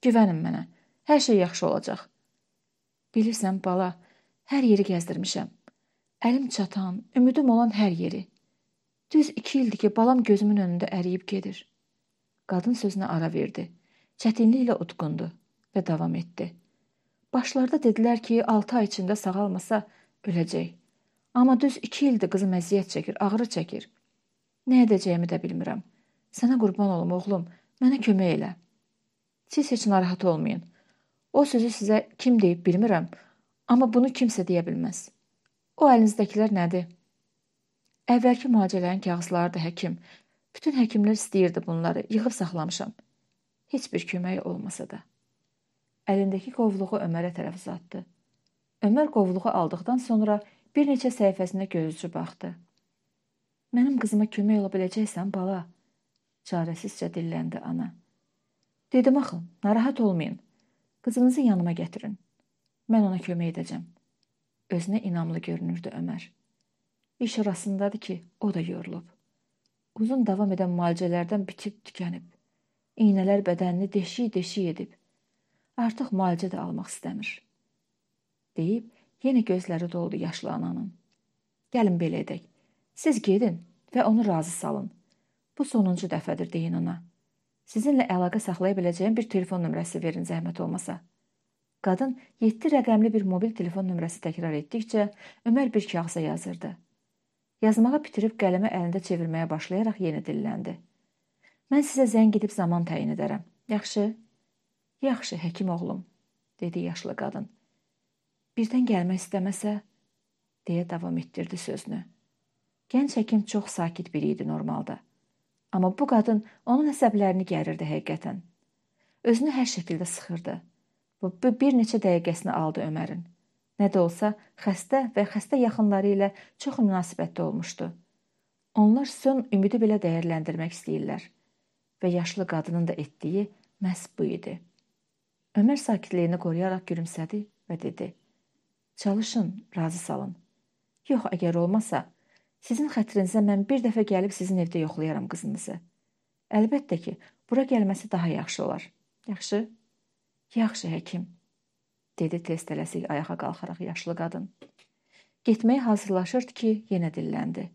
[SPEAKER 1] Güvənin mənə. Hər şey yaxşı olacaq. Bilirsən bala, hər yeri gəzdirmişəm. Əlim çatan, ümidim olan hər yeri. Düz 2 ildir ki, balam gözümün önündə əriyib gedir. Qadın sözünə ara verdi. Çətinliklə utqundu və davam etdi. Başlarda dedilər ki, 6 ay içində sağalmasa öləcək. Amma düz 2 ildir qızım əziyyət çəkir, ağrı çəkir. Nə edəcəyimi də bilmirəm. Sənə qurban olum, oğlum, mənə kömək elə. Siz heç narahat olmayın. O sözü sizə kim deyib bilmirəm, amma bunu kimsə deyə bilməz. O əlinizdəkilər nədir? Əvvəlki müalicələrin kağızlarıdır, həkim. Bütün həkimlər istəyirdi bunları, yığıb saxlamışam. Heç bir kömək olmasa da. Əlindəki qovluğu Ömərə tərəf uzatdı. Ömər qovluğu aldıqdan sonra bir neçə səhifəsinə göz ucu baxdı. Mənim qızıma kömək ola biləcəksən, bala? Çarəsizcə dilləndi ana. Dedim axı, narahat olmayın. Qızınızı yanıma gətirin. Mən ona kömək edəcəm. Özünə inamlı görünürdü Ömər. İş arasındadır ki, o da yorulub. Uzun davam edən müalicələrdən bitib tükənib. İynələr bədənini deşik-deşik edib. Artıq müalicə də almaq istəmir. deyib yenə gözləri doldu yaşlı ananın. Gəlin belə edək. Siz gedin və onu razı salın. Bu sonuncu dəfədir deyin ona. Sizinlə əlaqə saxlaya biləcəyim bir telefon nömrəsi verin zəhmət olmasa. Qadın 7 rəqəmli bir mobil telefon nömrəsi təkrar etdikcə Ömər bir kağıza yazırdı. Yazmağı bitirib qələmi əlində çevirməyə başlayaraq yenə dilləndi. Mən sizə zəng edib zaman təyin edərəm. Yaxşı? Yaxşı, həkim oğlum, dedi yaşlı qadın. Birdən gəlmək istəməsə, deyə davam etdirdi sözünü. Gənc həkim çox sakit biri idi normalda. Amma bu qadın onun əsəblərini gərirdi həqiqətən. Özünü hər şəkildə sıxırdı. Bu bir neçə dəqiqəsini aldı Ömərin. Nə də olsa xəstə və xəstə yaxınları ilə çox münasibətdə olmuşdu. Onlar son ümidi belə dəyərləndirmək istəyirlər və yaşlı qadının da etdiyi məhz bu idi. Ömər sakitliyini qoruyaraq gülümsədi və dedi: "Çalışın, razı salın. Yox, əgər olmasa Sizin xətrinizə mən bir dəfə gəlib sizin evdə yoxlayaram qızınızı. Əlbəttə ki, bura gəlməsi daha yaxşı olar. Yaxşı? Yaxşı həkim, dedi tez tələsik ayağa qalxaraq yaşlı qadın. Getməyə hazırlaşırdı ki, yenə dilləndi.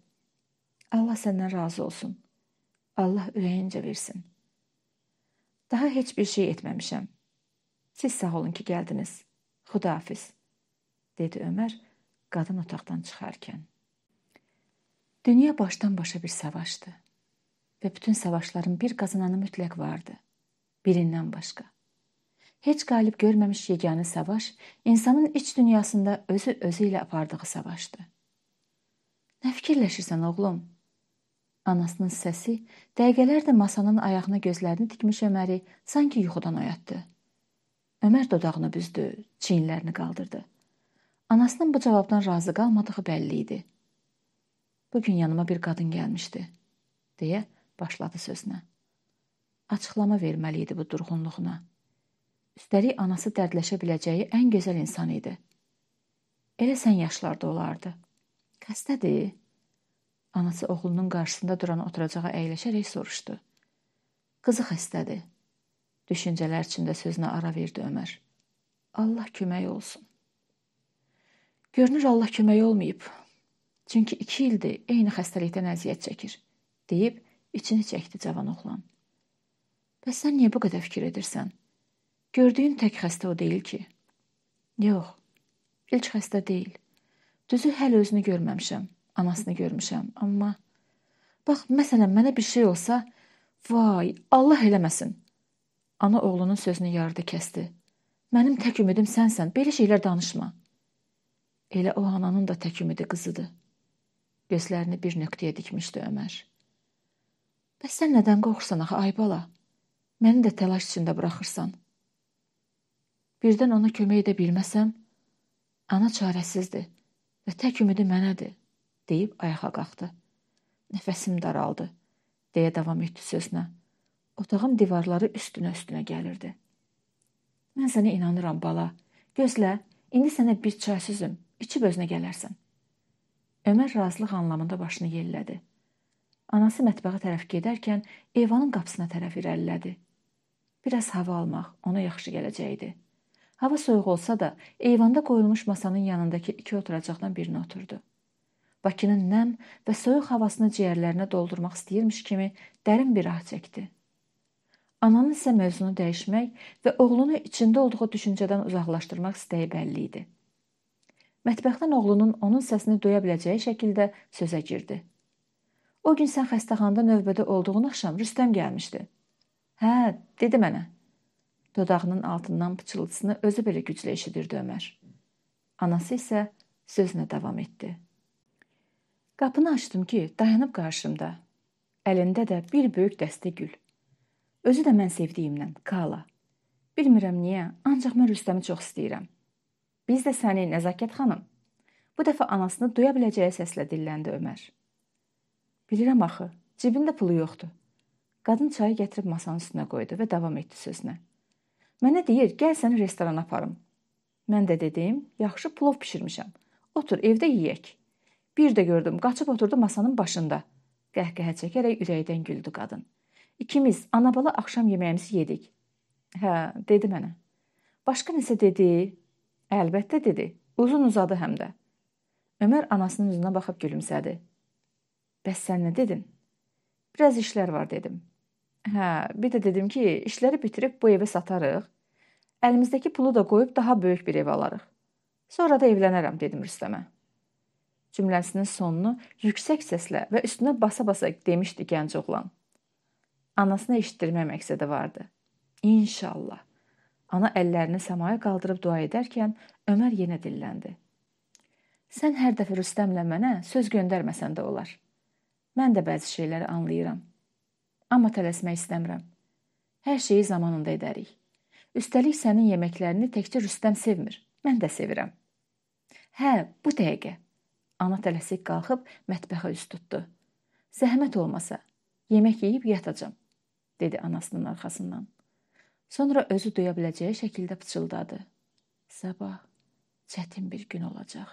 [SPEAKER 1] Allah səndən razı olsun. Allah ürəyincə versin. Daha heç bir şey etməmişəm. Siz sağ olun ki, gəldiniz. Xudahafiz, dedi Ömər qadın otaqdan çıxarkən. Dünya başdan-başa bir savaşdı və bütün savaşların bir qazananı mütləq vardı. Birindən başqa. Heç qalib görməmiş yeganə savaş insanın iç dünyasında özü özü ilə apardığı savaşdı. Nə fikirləşirsən oğlum? Anasının səsi dəqiqələrdir masanın ayağına gözlərini tikmiş Öməri sanki yuxudan oyatdı. Ömər dodağını büzdü, çiyinlərini qaldırdı. Anasının bu cavabdan razı qalmadığı bəlli idi. Bu gün yanıma bir qadın gəlmişdi, deyə başladı sözünə. Açıqlama verməli idi bu durğunluğuna. Üstəlik anası dərdləşə biləcəyi ən gözəl insan idi. Elə sən yaşlarda olardı. Xəstədir? Anası oğlunun qarşısında duran oturacağa əyləşərək soruşdu. Qızı xəstədir. Düşüncələr içində sözünə ara verdi Ömər. Allah kömək olsun. Görünür Allah kömək olmayıb. Çünki iki ildir eyni xəstəlikdən əziyyət çəkir, deyib içini çəkdi cavan oğlan. Bəs sən niyə bu qədər fikir edirsən? Gördüyün tək xəstə o deyil ki. Yox, ilk xəstə deyil. Düzü hələ özünü görməmişəm, anasını görmüşəm, amma bax məsələn mənə bir şey olsa, vay, Allah eləməsin. Ana oğlunun sözünü yarıda kəsdi. Mənim tək ümidim sənsən, belə şeylər danışma. Elə o ananın da tək ümidi qızıdır. Gözlərini bir nöqtəyə dikmişdi Ömər. Bəs sən nədən qorxursan axı ay bala? Məni də təlaş içində buraxırsan. Birdən ona kömək edə bilməsəm, ana çarəsizdir və tək ümidi mənədir, deyib ayağa qalxdı. Nəfəsim daraldı, deyə davam etdi sözünə. Otağın divarları üstünə-üstünə gəlirdi. Mən sənə inanıram bala. Gözlə, indi sənə bir çay süzüm, içib özünə gələrsən. Ömər razılıq anlamında başını yellədi. Anası mətbəxə tərəf gedərkən Eyvanın qapısına tərəf irəlilədi. Biraz hava almaq ona yaxşı gələcəkdi. Hava soyuq olsa da, eyvanda qoyulmuş masanın yanındakı iki oturacaqdan birinə oturdu. Bakının nəm və soyuq havasını ciyərlərinə doldurmaq istəyirmiş kimi dərin bir ah çəkdi. Ananın isə mövzunu dəyişmək və oğlunu içində olduğu düşüncədən uzaqlaşdırmaq istəyi bəlli idi. Mətbəxdən oğlunun onun səsini duya biləcəyi şəkildə sözə girdi. O gün sən xəstəxanada növbədə olduğun axşam Rüstəm gəlmişdi. Hə, dedi mənə. Dodağının altından pıçıltısını özü belə güclə eşidirdi Ömər. Anası isə sözünə davam etdi. Qapını açdım ki, dayanıb qarşımda. Əlində də bir böyük dəstə gül. Özü də mən sevdiyimdən, Kala. Bilmirəm niyə, ancaq mən Rüstəmi çox istəyirəm. Biz də səni, Nəzakət xanım. Bu dəfə anasını duya biləcəyi səslə dilləndi Ömər. Bilirəm axı, cibində pulu yoxdur. Qadın çayı gətirib masanın üstünə qoydu və davam etdi sözünə. Mənə deyir, gəl səni restorana aparım. Mən də dedim, yaxşı plov bişirmişəm. Otur, evdə yeyək. Bir də gördüm, qaçıb oturdu masanın başında. Qəhqəhə çəkərək ürəkdən güldü qadın. İkimiz ana-bala axşam yeməyimizi yedik. Hə, dedi mənə. Başqa nəsə dedi, Əlbəttə dedi. Uzun-uzadı həm də. Ömər anasının üzünə baxıb gülümsədi. Bəs sən nə dedin? Biraz işlər var dedim. Hə, bir də dedim ki, işləri bitirib bu evi satarıq. Əlimizdəki pulu da qoyub daha böyük bir ev alarıq. Sonra da evlənərəm dedim Rüstəmə. Cümləsinin sonunu yüksək səslə və üstünə basa-basa demişdi gənc oğlan. Anasına eşitdirmək məqsədi vardı. İnşallah. Ana əllərini səmaya qaldırıb dua edərkən Ömər yenə dilləndi. Sən hər dəfə Rüstəmlə mənə söz göndərməsən də olar. Mən də bəzi şeyləri anlayıram. Amma tələsmək istəmirəm. Hər şeyi zamanında edərik. Üstəlik sənin yeməklərini təkcə Rüstəm sevmir. Mən də sevirəm. Hə, bu dəqiqə. Ana tələsik qalxıb mətbəxə üz tutdu. Zəhmət olmasa yemək yeyib yatacağam, dedi anasının arxasından. Sonra özü duya biləcəyi şəkildə pıçıldadı. Sabah çətin bir gün olacaq.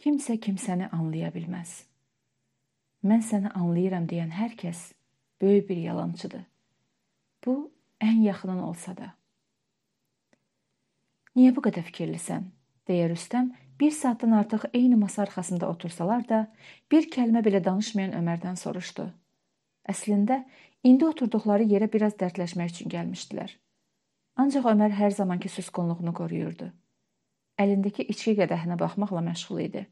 [SPEAKER 1] Kimsə kimsəni anlaya bilməz. Mən səni anlayıram deyən hər kəs böyük bir yalançıdır. Bu ən yaxının olsa da. Niyə bu qədər fikirlisən? deyə Rüstəm 1 saatdan artıq eyni masa arxasında otursalar da, bir kəlmə belə danışmayan Ömərdən soruşdu. Əslində İndi oturduqları yerə biraz dərdləşmək üçün gəlmişdilər. Ancaq Ömər hər zamanki susqunluğunu qoruyurdu. Əlindəki içki qədəhinə baxmaqla məşğul idi.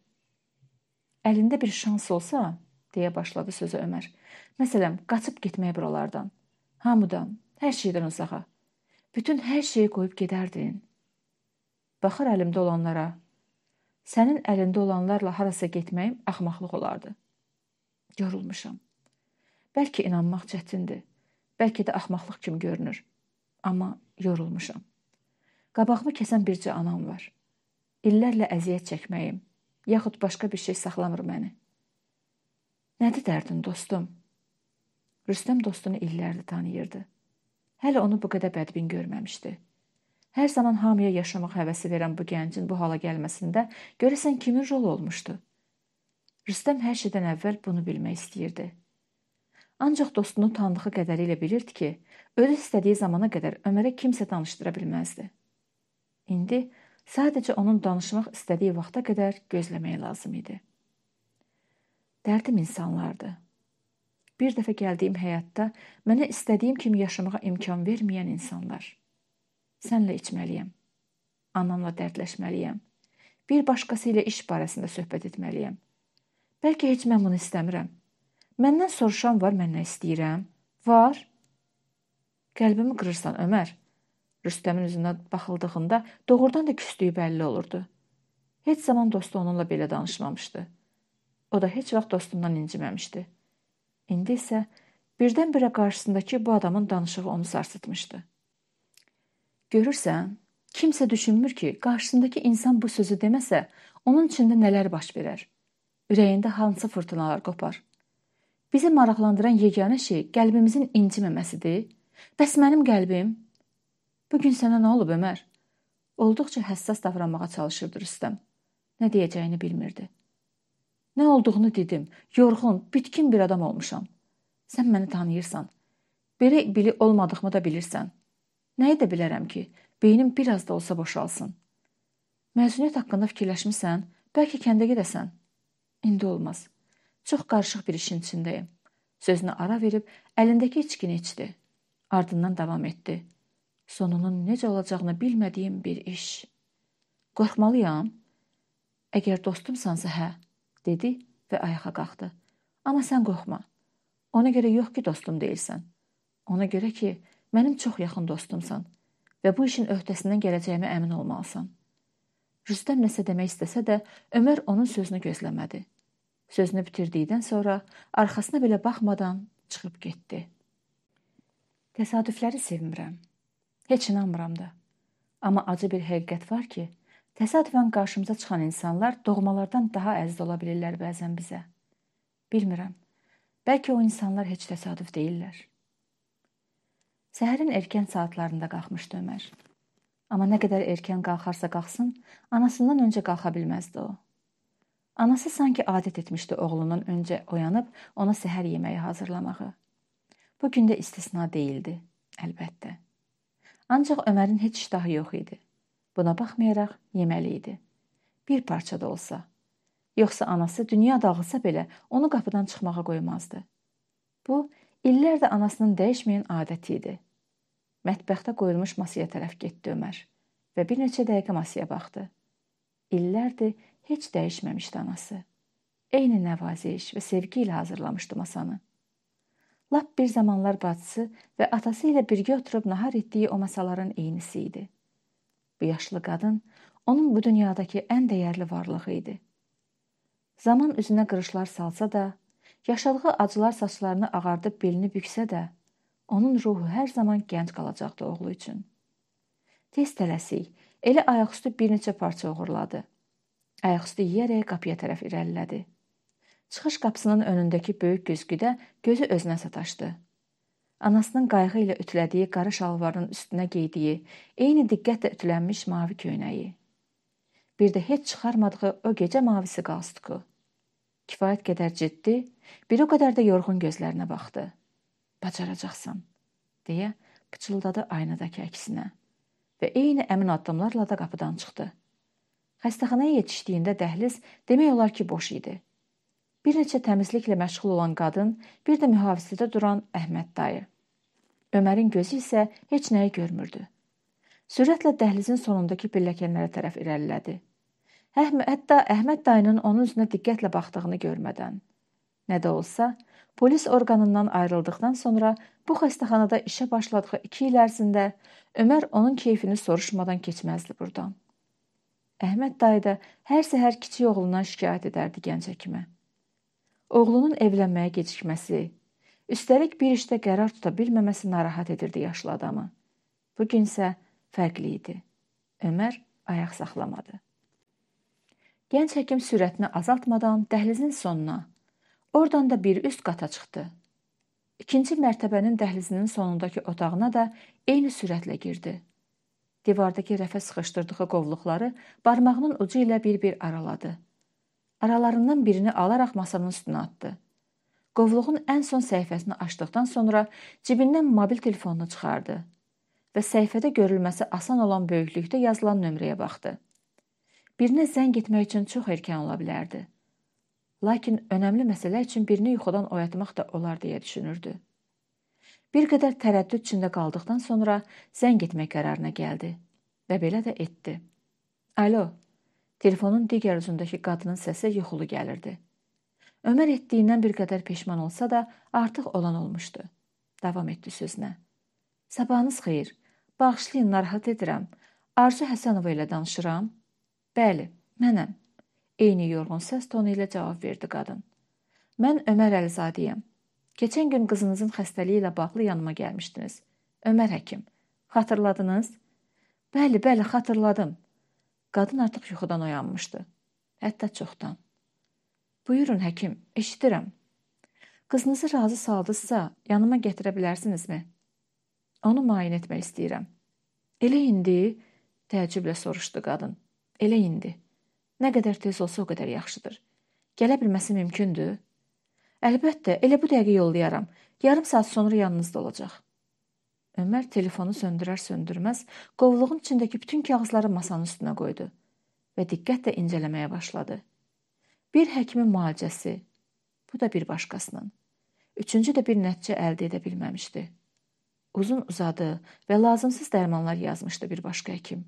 [SPEAKER 1] Əlində bir şans olsa, deyə başladı sözə Ömər. Məsələn, qaçıb getmək buralardan, hamıdan, hər şeydən uzağa. Bütün hər şeyi qoyub gedərdin. Baxır əlimdə olanlara. Sənin əlində olanlarla harasa getməyim axmaqlıq olardı. Yorulmuşam. Bəlkə inanmaq çətindir. Bəlkə də axmaqlıq kimi görünür. Amma yorulmuşam. Qabağımı kəsən bircə anam var. İllərlə əziyyət çəkməyim, yaxud başqa bir şey saxlamır məni. Nədir dərdin, dostum? Rüstəm dostunu illərdir tanıyırdı. Hələ onu bu qədər bədbin görməmişdi. Hər zaman hamıya yaşamaq həvəsi verən bu gəncin bu hala gəlməsində görəsən kimin rolu olmuşdu? Rüstəm hər şeydən əvvəl bunu bilmək istəyirdi. Ancaq dostunu tanıdığı qədərilə bilirdi ki, özü istədiyi zamana qədər Ömərə kimsə danışdıra bilməzdi. İndi sadəcə onun danışmaq istədiyi vaxta qədər gözləmək lazım idi. Dərdim insanlardı. Bir dəfə gəldiyim həyatda mənə istədiyim kimi yaşamağa imkan verməyən insanlar. Sənlə içməliyəm. Anamla dərdləşməliyəm. Bir başqası ilə iş barəsində söhbət etməliyəm. Bəlkə heç mən bunu istəmirəm. Məndən soruşan var, mən nə istəyirəm? Var. Qəlbimi qırırsan, Ömər. Rüstəmin üzünə baxıldığında doğrudan da küsdüyü bəlli olurdu. Heç zaman dostu onunla belə danışmamışdı. O da heç vaxt dostundan inciməmişdi. İndi isə birdən-birə qarşısındakı bu adamın danışığı onu sarsıtmışdı. Görürsən, kimsə düşünmür ki, qarşısındakı insan bu sözü deməsə, onun içində nələr baş verər? Ürəyində hansı fırtınalar qopar? Bizi maraqlandıran yeganə şey qəlbimizin inciməməsidir. Bəs mənim qəlbim bu gün sənə nə olub Ömər? Olduqca həssas davranmağa çalışırdı Rüstəm. Nə deyəcəyini bilmirdi. Nə olduğunu dedim. Yorğun, bitkin bir adam olmuşam. Sən məni tanıyırsan. Belə bili olmadığımı da bilirsən. Nəyi də bilərəm ki, beynim bir az da olsa boşalsın. Məzuniyyət haqqında fikirləşmisən? Bəlkə kəndə gedəsən. İndi olmaz. Çox qarışıq bir işin içindəyəm. Sözünə ara verib əlindəki içkini içdi. Ardından davam etdi. Sonunun necə olacağını bilmədiyim bir iş. Qorxmalıyam. Əgər dostumsansa hə, dedi və ayağa qalxdı. Amma sən qorxma. Ona görə yox ki, dostum deyilsən. Ona görə ki, mənim çox yaxın dostumsan və bu işin öhdəsindən gələcəyimə əmin olmalısan. Rüstəm nəsə demək istəsə də Ömər onun sözünü gözləmədi. Sözünü bitirdikdən sonra arxasına belə baxmadan çıxıb getdi. Təsadüfləri sevmirəm. Heç inanmıram da. Amma acı bir həqiqət var ki, təsadüfən qarşımıza çıxan insanlar doğmalardan daha əziz ola bilirlər bəzən bizə. Bilmirəm. Bəlkə o insanlar heç təsadüf deyillər. Səhərin erkən saatlarında qalxmışdı Ömər. Amma nə qədər erkən qalxarsa qalxsın, anasından öncə qalxa bilməzdi o. Anası sanki adət etmişdi oğlunun öncə oyanıb ona səhər yeməyi hazırlamağı. Bu gün də istisna değildi, əlbəttə. Ancaq Ömərin heç iştahı yox idi. Buna baxmayaraq yeməli idi. Bir parça da olsa. Yoxsa anası dünya dağılsa belə onu qapıdan çıxmağa qoymazdı. Bu illərdə anasının dəyişməyən adəti idi. Mətbəxdə qoyulmuş masaya tərəf getdi Ömər və bir neçə dəqiqə masaya baxdı. İllərdir Heç dəyişməmişdi anası. Eyni nəvaziş və sevgi ilə hazırlamışdı masanı. Lap bir zamanlar bacısı və atası ilə birgə oturub nahar etdiyi o masaların eynisi idi. Bu yaşlı qadın onun bu dünyadakı ən dəyərli varlığı idi. Zaman üzünə qırışlar salsa da, yaşadığı acılar saçlarını ağardıb belini büksə də, onun ruhu hər zaman gənc qalacaqdı oğlu üçün. Tez tələsik, elə ayaqüstü bir neçə parça oğurladı. Ayaqüstü yeyərək qapıya tərəf irəlilədi. Çıxış qapısının önündəki böyük güzgüdə gözü özünə sataşdı. Anasının qayğı ilə ütülədiyi qara şalvarının üstünə geydiyi, eyni diqqətlə ütülənmiş mavi köynəyi. Bir də heç çıxarmadığı o gecə mavisi qalstuku. Kifayət qədər ciddi, bir o qədər də yorğun gözlərinə baxdı. Bacaracaqsan, deyə pıçıldadı aynadakı əksinə və eyni əmin addımlarla da qapıdan çıxdı. Xəstəxanaya yetişdiyində dəhliz demək olar ki, boş idi. Bir neçə təmizliklə məşğul olan qadın, bir də mühafizədə duran Əhməd dayı. Ömərin gözü isə heç nəyi görmürdü. Sürətlə dəhlizin sonundakı pilləkənlərə tərəf irəlilədi. Hətta Əhməd dayının onun üzünə diqqətlə baxdığını görmədən. Nə də olsa, polis orqanından ayrıldıqdan sonra bu xəstəxanada işə başladığı 2 il ərzində Ömər onun keyfini soruşmadan keçməzdi burdan. Əhməd dayı da hər səhər kiçik oğlundan şikayət edərdi gənc həkimə. Oğlunun evlənməyə gecikməsi, üstəlik bir işdə qərar tuta bilməməsi narahat edirdi yaşlı adamı. Bu gün isə fərqli idi. Ömər ayaq saxlamadı. Gənc həkim sürətini azaltmadan dəhlizin sonuna, oradan da bir üst qata çıxdı. İkinci mərtəbənin dəhlizinin sonundakı otağına da eyni sürətlə girdi. Divardakı rəfə sıxışdırdığı qovluqları barmağının ucu ilə bir-bir araladı. Aralarından birini alaraq masanın üstünə atdı. Qovluğun ən son səhifəsini açdıqdan sonra cibindən mobil telefonunu çıxardı və səhifədə görülməsi asan olan böyüklükdə yazılan nömrəyə baxdı. Birinə zəng etmək üçün çox erkən ola bilərdi. Lakin önəmli məsələ üçün birini yuxudan oyatmaq da olar deyə düşünürdü. Bir qədər tərəddüd içində qaldıqdan sonra zəng etmək qərarına gəldi və belə də etdi. Alo. Telefonun digər ucundakı qadının səsi yuxulu gəlirdi. Ömər etdiyindən bir qədər peşman olsa da, artıq olan olmuşdu. Davam etdi sözünə. Sabahınız xeyir. Bağışlayın, narahat edirəm. Arzu Həsənova ilə danışıram. Bəli, mənəm. Eyni yorğun səs tonu ilə cavab verdi qadın. Mən Ömər Əlizadəyəm. Keçən gün qızınızın xəstəliyi ilə bağlı yanıma gəlmişdiniz. Ömər həkim. Xatırladınız? Bəli, bəli, xatırladım. Qadın artıq yuxudan oyanmışdı. Hətta çoxdan. Buyurun həkim, eşidirəm. Qızınızı razı saldınızsa, yanıma gətirə bilərsinizmi? Onu müayinə etmək istəyirəm. Elə indi? təəccüblə soruşdu qadın. Elə indi. Nə qədər tez olsa o qədər yaxşıdır. Gələ bilməsi mümkündür? Əlbəttə, elə bu dəqiqə yollayaram. Yarım saat sonra yanınızda olacaq. Ömər telefonu söndürər-söndürməz qovluğun içindəki bütün kağızları masanın üstünə qoydu və diqqətlə incələməyə başladı. Bir həkimin müalicəsi, bu da bir başqasının. Üçüncü də bir nəticə əldə edə bilməmişdi. Uzun uzadı və lazımsız dərmanlar yazmışdı bir başqa həkim.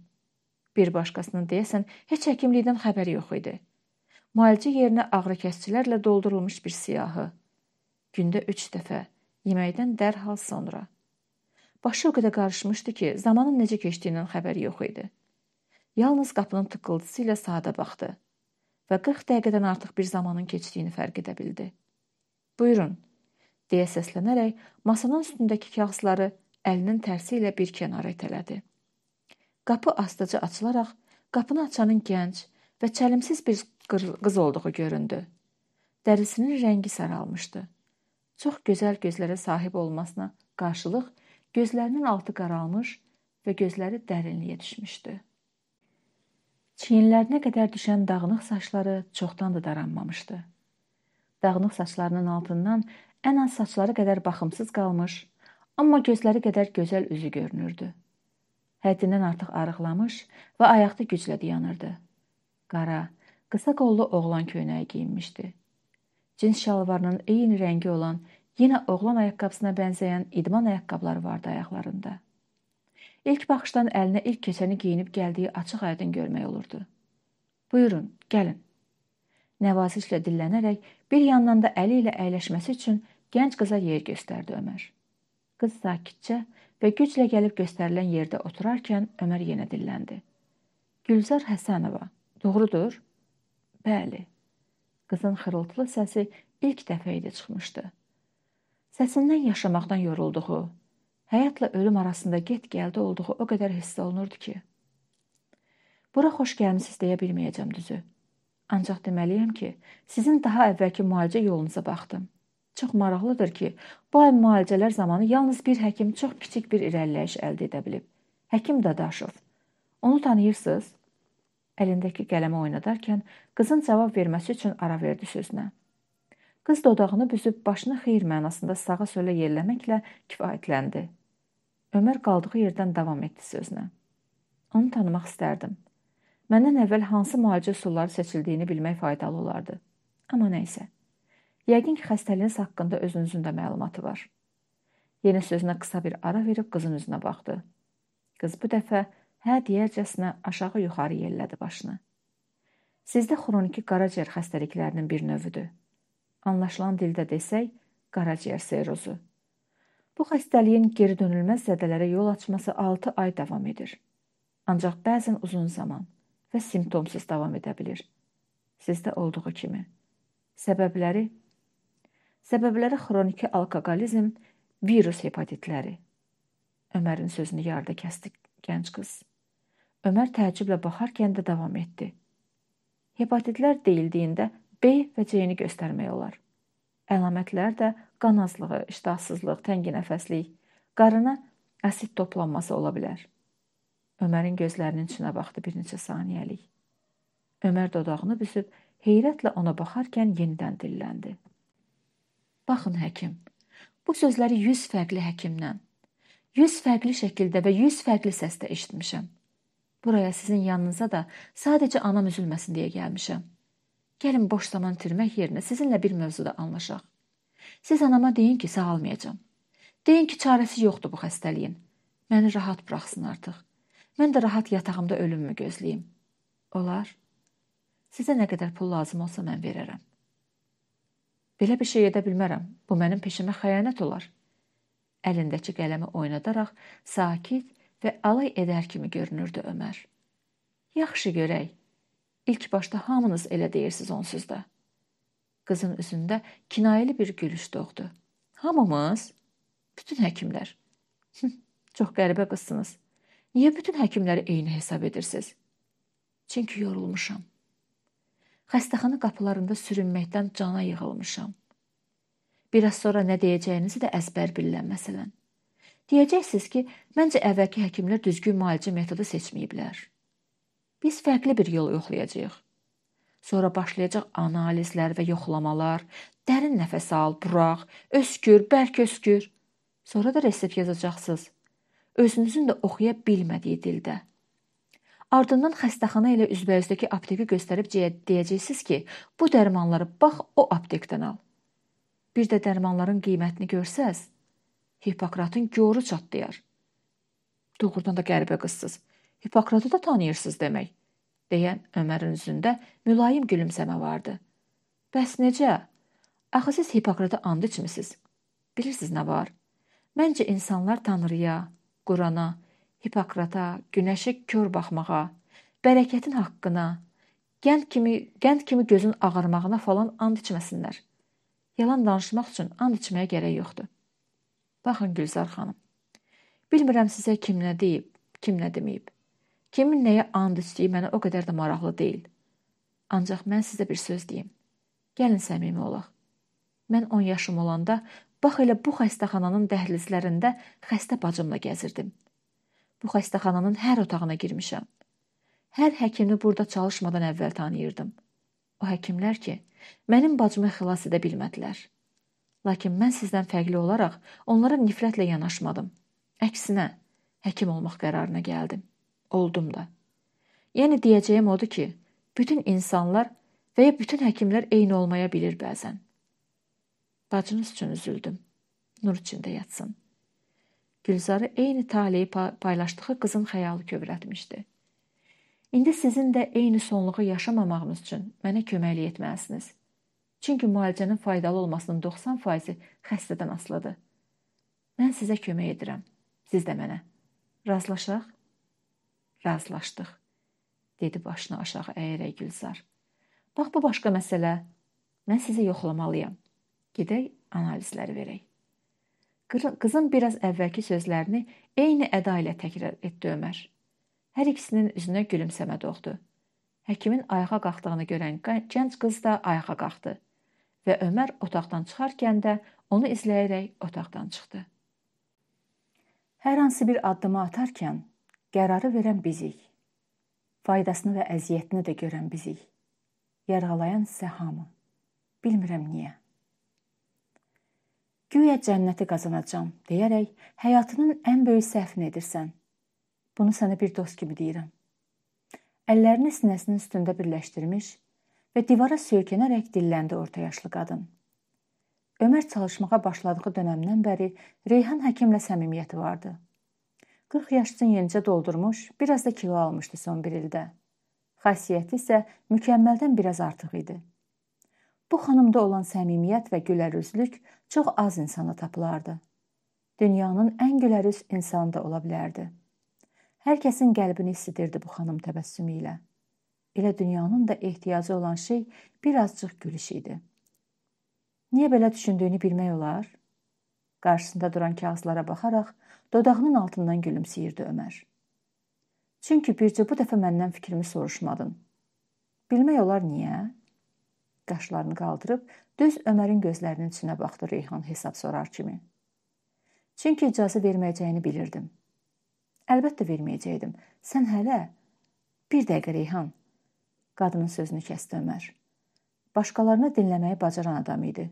[SPEAKER 1] Bir başqasının deyəsən heç həkimlikdən xəbəri yox idi. Müalicə yerinə ağrıkəsicilərlə doldurulmuş bir siyahı. Gündə 3 dəfə, yeməkdən dərhal sonra. Başı o qədər qarışmışdı ki, zamanın necə keçdiyindən xəbəri yox idi. Yalnız qapının tıqqıltısı ilə saata baxdı və 40 dəqiqədən artıq bir zamanın keçdiyini fərq edə bildi. "Buyurun," deyə səslənərək masanın üstündəki kağızları əlinin tərsi ilə bir kənara itələdi. Qapı astaca açılaraq qapını açanın gənc, və çəlimsiz bir qız olduğu göründü. Dərisinin rəngi saralmışdı. Çox gözəl gözlərə sahib olmasına qarşılıq gözlərinin altı qaralmış və gözləri dərinliyə düşmüşdü. Çiyinlərinə qədər düşən dağınıq saçları çoxdan da daranmamışdı. Dağınıq saçlarının altından ən az saçları qədər baxımsız qalmış, amma gözləri qədər gözəl üzü görünürdü. Həddindən artıq arıqlamış və ayaqda güclə dayanırdı qara, qısa qollu oğlan köynəyi geyinmişdi. Cins şalvarının eyni rəngi olan, yenə oğlan ayaqqabısına bənzəyən idman ayaqqabıları vardı ayaqlarında. İlk baxışdan əlinə ilk keçəni geyinib gəldiyi açıq-aydın görmək olurdu. "Buyurun, gəlin." Nəvazişlə dillənərək bir yandan da əli ilə əyləşməsi üçün gənc qıza yer göstərdi Ömər. Qız sakitcə və güclə gəlib göstərilən yerdə oturarkən Ömər yenə dilləndi. Gülzar Həsənova Doğrudur? Bəli. Qızın xırıltılı səsi ilk dəfə idi çıxmışdı. Səsindən yaşamaqdan yorulduğu, həyatla ölüm arasında get-gəldə olduğu o qədər hiss olunurdu ki, bura xoş gəlmisiniz deyə bilməyəcəm düzü. Ancaq deməliyəm ki, sizin daha əvvəlki müalicə yolunuza baxdım. Çox maraqlıdır ki, bu ay müalicələr zamanı yalnız bir həkim çox kiçik bir irəliləyiş əldə edə bilib. Həkim Dadaşov. Onu tanıyırsınız? əlindəki qələmi oynadarkən qızın cavab verməsi üçün ara verdi sözünə. Qız dodağını büzüb başını xeyir mənasında sağa sola yelləməklə kifayətləndi. Ömər qaldığı yerdən davam etdi sözünə. Onu tanımaq istərdim. Məndən əvvəl hansı müalicə üsulları seçildiyini bilmək faydalı olardı. Amma nə isə. Yəqin ki, xəstəliyiniz haqqında özünüzün də məlumatı var. Yenə sözünə qısa bir ara verib qızın üzünə baxdı. Qız bu dəfə Hə deyərcəsinə aşağı-yuxarı yellədi başını. Sizdə xroniki qaraciyər xəstəliklərinin bir növüdür. Anlaşılan dildə desək, qaraciyər sirozu. Bu xəstəliyin geri dönülməz zədələrə yol açması 6 ay davam edir. Ancaq bəzən uzun zaman və simptomsuz davam edə bilir. Sizdə olduğu kimi. Səbəbləri Səbəbləri xroniki alkoqolizm, virus hepatitləri. Ömərin sözünü yarıda kəsdi gənc qız. Ömər təəccüblə baxarkən də davam etdi. Hepatitlər deyildiyində B və C-ni göstərmək olar. Əlamətlər də qan azlığı, iştahsızlıq, tənginəfəslik, qarına asid toplanması ola bilər. Ömərin gözlərinin içinə baxdı bir neçə saniyəlik. Ömər dodağını büzüb heyrətlə ona baxarkən yenidən dilləndi. Baxın həkim, bu sözləri 100 fərqli həkimdən, 100 fərqli şəkildə və 100 fərqli səsdə eşitmişəm. Buraya sizin yanınıza da sadəcə anam üzülməsin deyə gəlmişəm. Gəlin boş zaman itirmək yerinə sizinlə bir mövzuda anlaşaq. Siz anama deyin ki, sağalmayacağam. Deyin ki, çarəsi yoxdur bu xəstəliyin. Məni rahat buraxsın artıq. Mən də rahat yatağımda ölümümü gözləyim. Olar? Sizə nə qədər pul lazım olsa mən verərəm. Belə bir şey edə bilmərəm. Bu mənim peşəmə xəyanət olar. Əlindəki qələmi oynadaraq sakit və alay edər kimi görünürdü Ömər. Yaxşı görək. İlk başda hamınız elə deyirsiz onsuz da. Qızın üzündə kinayəli bir gülüş doğdu. Hamımız, bütün həkimlər. Çox qəribə qızsınız. Niyə bütün həkimləri eyni hesab edirsiniz? Çünki yorulmuşam. Xəstəxana qapılarında sürünməkdən cana yığılmışam. Bir az sonra nə deyəcəyinizi də əzbər bilirəm məsələn. Deyəcəksiniz ki, məncə əvvəlki həkimlər düzgün müalicə metodu seçməyiblər. Biz fərqli bir yol yoxlayacağıq. Sonra başlayacaq analizlər və yoxlamalar, dərin nəfəs al, burax, öskür, bərk öskür. Sonra da resept yazacaqsınız. Özünüzün də oxuya bilmədiyi dildə. Ardından xəstəxana ilə üzbəüzdəki aptekə göstərib deyəcəksiniz ki, bu dərmanları bax o aptekdən al. Bir də dərmanların qiymətini görsəz, Hippokratın göru çatlayar. Doğrudan da qəribə qızsız. Hippokratı da tanıyırsınız demək, deyən Ömərin üzündə mülayim gülümsəmə vardı. Bəs necə? Axı siz Hippokrata and içmisiniz. Bilirsiniz nə var? Məncə insanlar Tanrıya, Qurana, Hippokrata, günəşə kör baxmağa, bərəkətin haqqına, qənd kimi, qənd kimi gözün ağarmağına falan and içməsinlər. Yalan danışmaq üçün and içməyə gərək yoxdur. Baxın Gülzar xanım. Bilmirəm sizə kim nə deyib, kim nə deməyib. Kimin nəyə and içdiyi mənə o qədər də maraqlı deyil. Ancaq mən sizə bir söz deyim. Gəlin səmimi olaq. Mən 10 yaşım olanda bax elə bu xəstəxananın dəhlizlərində xəstə bacımla gəzirdim. Bu xəstəxananın hər otağına girmişəm. Hər həkimi burada çalışmadan əvvəl tanıyırdım. O həkimlər ki, mənim bacımı xilas edə bilmədilər. Lakin mən sizdən fərqli olaraq onlara nifrətlə yanaşmadım. Əksinə, həkim olmaq qərarına gəldim. Oldum da. Yəni deyəcəyim odur ki, bütün insanlar və ya bütün həkimlər eyni olmaya bilir bəzən. Bacınız üçün üzüldüm. Nur içində yatsın. Gülzarı eyni taleyi paylaşdığı qızın xəyalı kövrətmişdi. İndi sizin də eyni sonluğu yaşamamağınız üçün mənə köməklik etməlisiniz. Çünki müalicənin faydalı olmasının 90%-i xəstədən asılıdır. Mən sizə kömək edirəm. Siz də mənə. Razılaşaq? Razılaşdıq, dedi başını aşağı əyərək Gülzar. Bax bu başqa məsələ. Mən sizi yoxlamalıyam. Gedək analizləri verək. Qızın biraz əvvəlki sözlərini eyni əda ilə təkrar etdi Ömər. Hər ikisinin üzünə gülümsəmə doğdu. Həkimin ayağa qalxdığını görən gənc qız da ayağa qalxdı və Ömər otaqdan çıxarkən də onu izləyərək otaqdan çıxdı. Hər hansı bir addımı atarkən qərarı verən bizik. Faydasını və əziyyətini də görən bizik. Yarğalayan isə hamı. Bilmirəm niyə. Güya cənnəti qazanacam deyərək həyatının ən böyük səhvini edirsən. Bunu sənə bir dost kimi deyirəm. Əllərini sinəsinin üstündə birləşdirmiş, və divara söykənərək dilləndi orta yaşlı qadın. Ömər çalışmağa başladığı dönəmdən bəri Reyhan həkimlə səmimiyyəti vardı. 40 yaşını yenicə doldurmuş, biraz da kilo almışdı son 1 ildə. Xasiyyəti isə mükəmməldən biraz artıq idi. Bu xanımda olan səmimiyyət və gülərüzlük çox az insana tapılardı. Dünyanın ən gülərüz insanı da ola bilərdi. Hər kəsin qəlbini isidirdi bu xanım təbəssümü ilə. Elə dünyanın da ehtiyacı olan şey bir azcıq gülüş idi. Niyə belə düşündüyünü bilmək olar? Qarşısında duran kağızlara baxaraq dodağının altından gülümsəyirdi Ömər. Çünki bircə bu dəfə məndən fikrimi soruşmadın. Bilmək olar niyə? Qaşlarını qaldırıb düz Ömərin gözlərinin içinə baxdı Reyhan hesab sorar kimi. Çünki icazə verməyəcəyini bilirdim. Əlbəttə verməyəcəydim. Sən hələ bir dəqiqə Reyhan. Qadının sözünü kəsdi Ömər. Başqalarını dinləməyi bacaran adam idi.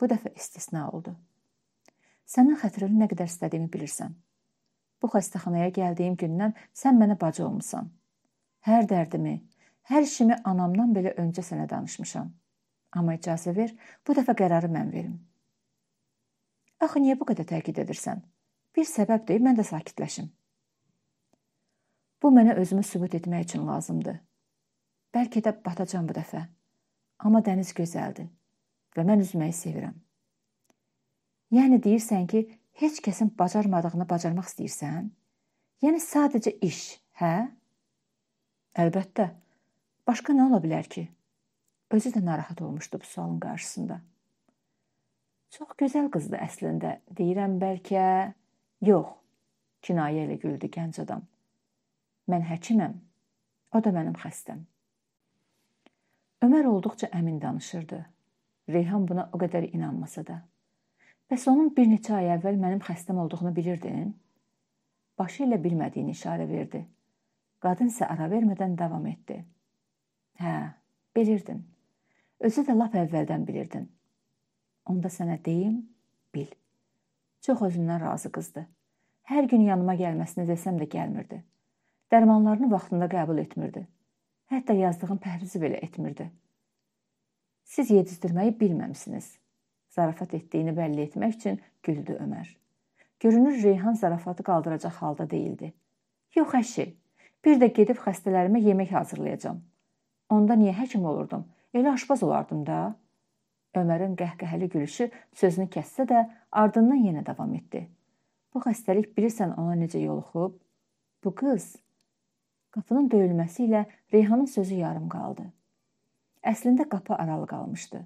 [SPEAKER 1] Bu dəfə istisna oldu. Sənin xətrini nə qədər istədiyimi bilirsən. Bu xəstəxanaya gəldiyim gündən sən mənə bacı olmusan. Hər dərdimi, hər işimi anamdan belə öncə sənə danışmışam. Amma icazə ver, bu dəfə qərarı mən verim. Axı niyə bu qədər təkid edirsən? Bir səbəb deyib mən də sakitləşim. Bu mənə özümü sübut etmək üçün lazımdır. Bəlkə də batacam bu dəfə. Amma dəniz gözəldir və mən üzməyi sevirəm. Yəni deyirsən ki, heç kəsin bacarmadığını bacarmaq istəyirsən? Yəni sadəcə iş, hə? Əlbəttə. Başqa nə ola bilər ki? Özü də narahat olmuşdu bu sualın qarşısında. Çox gözəl qızdı əslində. Deyirəm bəlkə yox. Kinayə ilə güldü gənc adam. Mən həkiməm. O da mənim xəstəm. Ömər olduqca əmin danışırdı. Reyhan buna o qədər inanmasa da. Bəs onun bir neçə ay əvvəl mənim xəstəm olduğunu bilirdin? Başı ilə bilmədiyini işarə verdi. Qadın isə ara vermədən davam etdi. Hə, bilirdin. Özü də lap əvvəldən bilirdin. Onda sənə deyim, bil. Çox özündən razı qızdı. Hər gün yanıma gəlməsini desəm də gəlmirdi. Dərmanlarını vaxtında qəbul etmirdi. Hətta yazdığım pəhrizi belə etmirdi. Siz yedizdirməyi bilməmisiniz. Zarafat etdiyini bəlli etmək üçün güldü Ömər. Görünür Reyhan zarafatı qaldıracaq halda değildi. Yox əşi, bir də gedib xəstələrimə yemək hazırlayacağam. Onda niyə həkim olurdum? Elə aşpaz olardım da. Ömərin qəhqəhəli gülüşü sözünü kəssə də, ardından yenə davam etdi. Bu xəstəlik bilirsən ona necə yoluxub? Bu qız Qapının döyülməsi ilə Reyhanın sözü yarım qaldı. Əslində qapı aralı qalmışdı.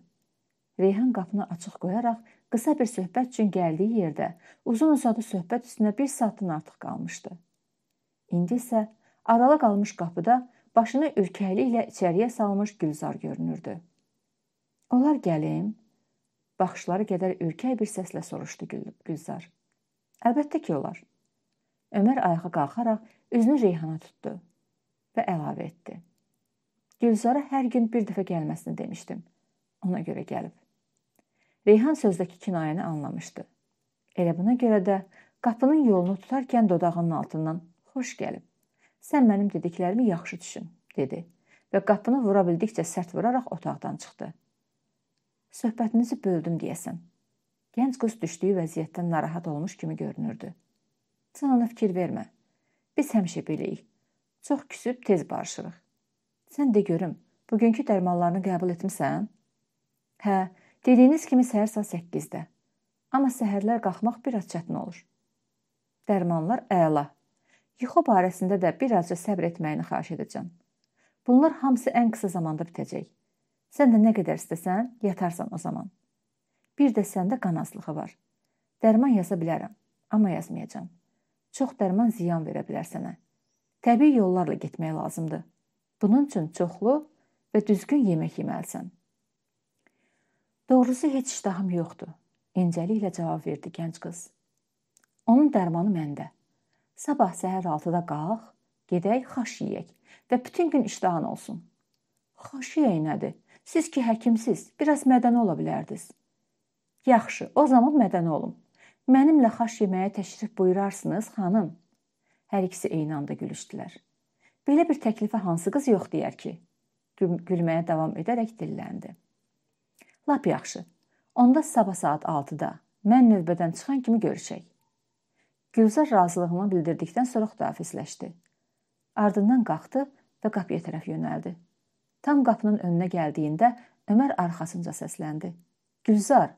[SPEAKER 1] Reyhan qapını açıq qoyaraq qısa bir söhbət üçün gəldiyi yerdə uzun-uzadı söhbət üstünə 1 saatdan artıq qalmışdı. İndi isə aralı qalmış qapıda başını ürkəkliklə içəriyə salmış Gülzar görünürdü. "Onlar gəlim?" baxışları qədər ürkək bir səslə soruşdu Gülzar. "Əlbəttə ki, olar." Ömər ayağa qalxaraq üzünü Reyhana tutdu və əlavə etdi. Gülzara hər gün bir dəfə gəlməsini demişdim. Ona görə gəlib. Reyhan sözdəki kinayəni anlamışdı. Elə buna görə də qapının yolunu tutarkən dodağının altından "Xoş gəlib. Sən mənim dediklərimi yaxşı düşün" dedi və qapını vura bildikcə sərt vuraraq otaqdan çıxdı. "Söhbətinizi böldüm deyəsən." Gənc qız düşdüyü vəziyyətdən narahat olmuş kimi görünürdü. "Sən ona fikir vermə. Biz həmişə beləyik. Çox küsüb tez barışırıq. Sən də görüm, bugünkü dərmanlarını qəbul etmisən? Hə, dediyiniz kimi səhər saat 8-də. Amma səhərlər qalxmaq biraz çətin olur. Dərmanlar əla. Yuxu barəsində də birazca səbr etməyini xahiş edəcəm. Bunlar hamısı ən qısa zamanda bitəcək. Sən də nə qədər istəsən, yatarsan o zaman. Bir də səndə qan azlığı var. Dərman yaza bilərəm, amma yazmayacağam. Çox dərman ziyan verə bilər sənə təbii yollarla getmək lazımdır. Bunun üçün çoxlu və düzgün yemək yeməlisən. Doğrusu heç iştahım yoxdur, incəliklə cavab verdi gənc qız. Onun dərmanı məndə. Sabah səhər 6-da qalx, gedək xaş yeyək və bütün gün iştahın olsun. Xaş yeyə nədir? Siz ki həkimsiz, biraz mədəni ola bilərdiniz. Yaxşı, o zaman mədəni olum. Mənimlə xaş yeməyə təşrif buyurarsınız, xanım. Hər ikisi eyni anda gülüşdülər. Belə bir təklifə hansı qız yox deyər ki? Gülməyə davam edərək dilləndi. Lap yaxşı. Onda sabah saat 6-da mən növbədən çıxan kimi görüşək. Gülzar razılığını bildirdikdən sonra xudafisləşdi. Ardından qalxdı və qapıya tərəf yönəldi. Tam qapının önünə gəldiyində Ömər arxasınca səsləndi. Gülzar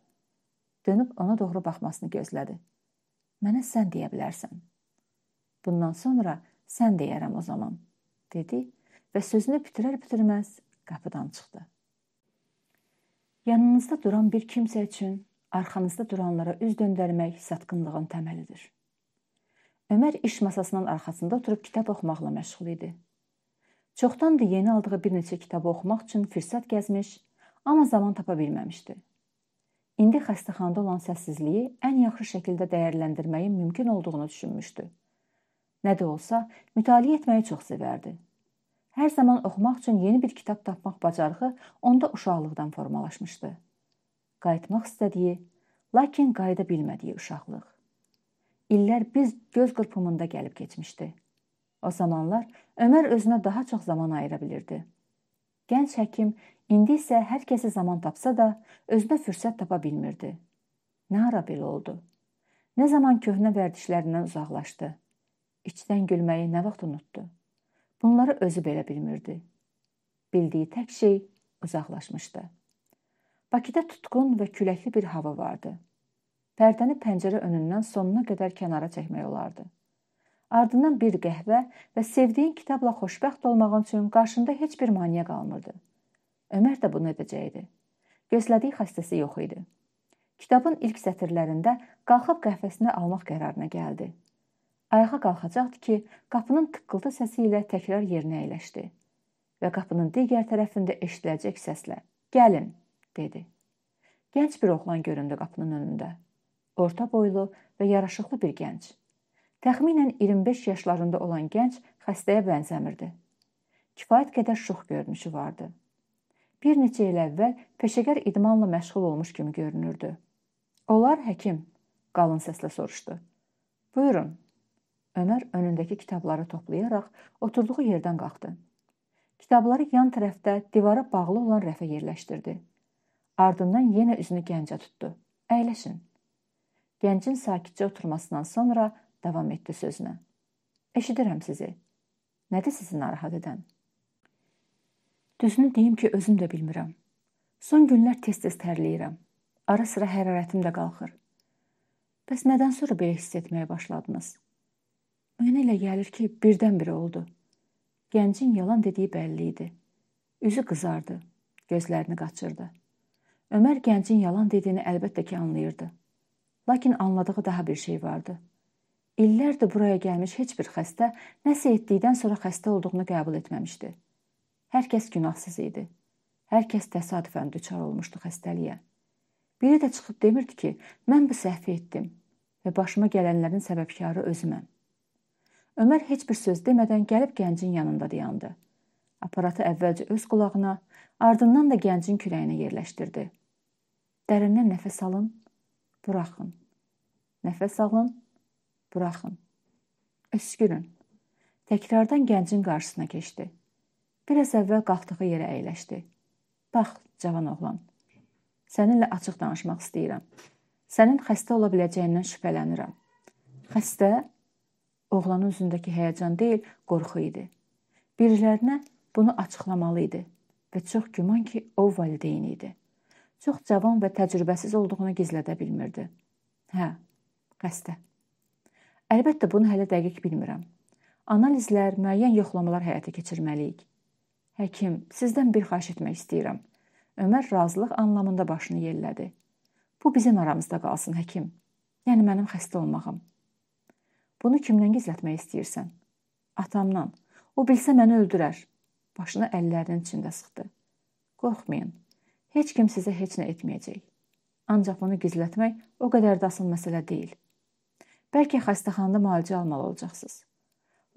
[SPEAKER 1] dönüb ona doğru baxmasını gözlədi. Mənə sən deyə bilərsən. Bundan sonra sən deyərəm o zaman, dedi və sözünü bitirər-bitirməz qapıdan çıxdı. Yanınızda duran bir kimsə üçün arxanızda duranlara üz döndərmək satqınlığın təməlidir. Ömər iş masasının arxasında oturub kitab oxumaqla məşğul idi. Çoxdandır yeni aldığı bir neçə kitabı oxumaq üçün fürsət gəzmiş, amma zaman tapa bilməmişdi. İndi xəstəxanada olan səssizliyi ən yaxşı şəkildə dəyərləndirməyin mümkün olduğunu düşünmüşdü. Nə də olsa, mütaliə etməyi çox sevərdi. Hər zaman oxumaq üçün yeni bir kitab tapmaq bacarığı onda uşaqlıqdan formalaşmışdı. Qayıtmaq istədiyi, lakin qayıda bilmədiyi uşaqlıq. İllər biz göz qırpımında gəlib keçmişdi. O zamanlar Ömər özünə daha çox zaman ayıra bilirdi. Gənc həkim indi isə hər kəsə zaman tapsa da özünə fürsət tapa bilmirdi. Nə ara belə oldu? Nə zaman köhnə vərdişlərindən uzaqlaşdı? İçdən gülməyi nə vaxt unutdu? Bunları özü belə bilmirdi. Bildiyi tək şey uzaqlaşmışdı. Bakıda tutqun və küləkli bir hava vardı. Pərdəni pəncərə önündən sonuna qədər kənara çəkmək olardı. Ardından bir qəhvə və sevdiyin kitabla xoşbəxt olmağın üçün qarşında heç bir maneə qalmırdı. Ömər də bunu edəcəkdi. Gözlədiyi xəstəsi yox idi. Kitabın ilk sətirlərində qalxıb qəhvəsini almaq qərarına gəldi. Ayağa qalxacaqdı ki, qapının tıqqıltı səsi ilə təkrar yerinə əyləşdi və qapının digər tərəfində eşidiləcək səslə "Gəlin" dedi. Gənc bir oğlan göründü qapının önündə. Orta boylu və yaraşıqlı bir gənc. Təxminən 25 yaşlarında olan gənc xəstəyə bənzəmirdi. Kifayət qədər şux görünüşü vardı. Bir neçə il əvvəl peşəkar idmanla məşğul olmuş kimi görünürdü. "Olar həkim?" qalın səslə soruşdu. "Buyurun," Ömər önündəki kitabları toplayaraq oturduğu yerdən qalxdı. Kitabları yan tərəfdə divara bağlı olan rəfə yerləşdirdi. Ardından yenə üzünü gəncə tutdu. Əyləşin. Gəncin sakitcə oturmasından sonra davam etdi sözünə. Eşidirəm sizi. Nədir sizi narahat edən? Düzünü deyim ki, özüm də bilmirəm. Son günlər tez-tez tərləyirəm. Ara-sıra hərarətim də qalxır. Bəs nədən sonra belə hiss etməyə başladınız? Mənə elə gəlir ki, birdən-birə oldu. Gəncin yalan dediyi bəlli idi. Üzü qızardı, gözlərini qaçırdı. Ömər gəncin yalan dediyini əlbəttə ki anlayırdı. Lakin anladığı daha bir şey vardı. İllərdir buraya gəlmiş heç bir xəstə nəsə etdikdən sonra xəstə olduğunu qəbul etməmişdi. Hər kəs günahsız idi. Hər kəs təsadüfən düçar olmuşdu xəstəliyə. Biri də çıxıb demirdi ki, mən bu səhvi etdim və başıma gələnlərin səbəbkarı özüməm. Ömər heç bir söz demədən gəlib gəncin yanında dayandı. Aparatı əvvəlcə öz qulağına, ardından da gəncin kürəyinə yerləşdirdi. Dərindən nəfəs alın, buraxın. Nəfəs alın, buraxın. Öskürün. Təkrardan gəncin qarşısına keçdi. Bir az əvvəl qalxdığı yerə əyləşdi. Bax, cavan oğlan. Səninlə açıq danışmaq istəyirəm. Sənin xəstə ola biləcəyindən şübhələnirəm. Xəstə? Oğlanın üzündəki həyəcan deyil, qorxu idi. Birilərinə bunu açıqlamalı idi və çox güman ki, o valideyn idi. Çox cavan və təcrübəsiz olduğunu gizlədə bilmirdi. Hə, xəstə. Əlbəttə bunu hələ dəqiq bilmirəm. Analizlər, müəyyən yoxlamalar həyata keçirməliyik. Həkim, sizdən bir xahiş etmək istəyirəm. Ömər razılıq anlamında başını yellədi. Bu bizim aramızda qalsın, həkim. Yəni mənim xəstə olmağım. Bunu kimdən gizlətmək istəyirsən? Atamdan. O bilsə məni öldürər. Başını əllərinin içində sıxdı. Qorxmayın. Heç kim sizə heç nə etməyəcək. Ancaq bunu gizlətmək o qədər də asan məsələ deyil. Bəlkə xəstəxanada müalicə almalı olacaqsınız.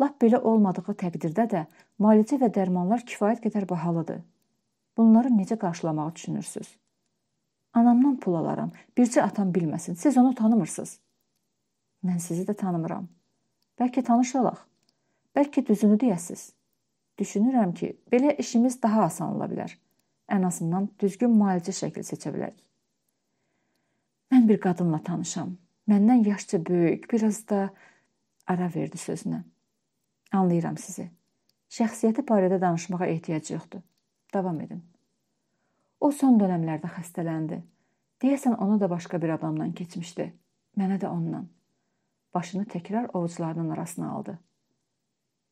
[SPEAKER 1] Lap belə olmadığı təqdirdə də müalicə və dərmanlar kifayət qədər bahalıdır. Bunları necə qarşılamağı düşünürsüz? Anamdan pul alaram. Bircə atam bilməsin. Siz onu tanımırsınız. Mən sizi də tanımıram. Bəlkə tanış olaq. Bəlkə düzünü deyəsiz. Düşünürəm ki, belə işimiz daha asan ola bilər. Ən azından düzgün müalicə şəkli seçə bilərik. Mən bir qadınla tanışam. Məndən yaşca böyük, biraz da ara verdi sözünə. Anlayıram sizi. Şəxsiyyəti barədə danışmağa ehtiyac yoxdur. Davam edin. O son dövrlərdə xəstələndi. Deyəsən ona da başqa bir adamdan keçmişdi. Mənə də ondan başını təkrar ovucularının arasına aldı.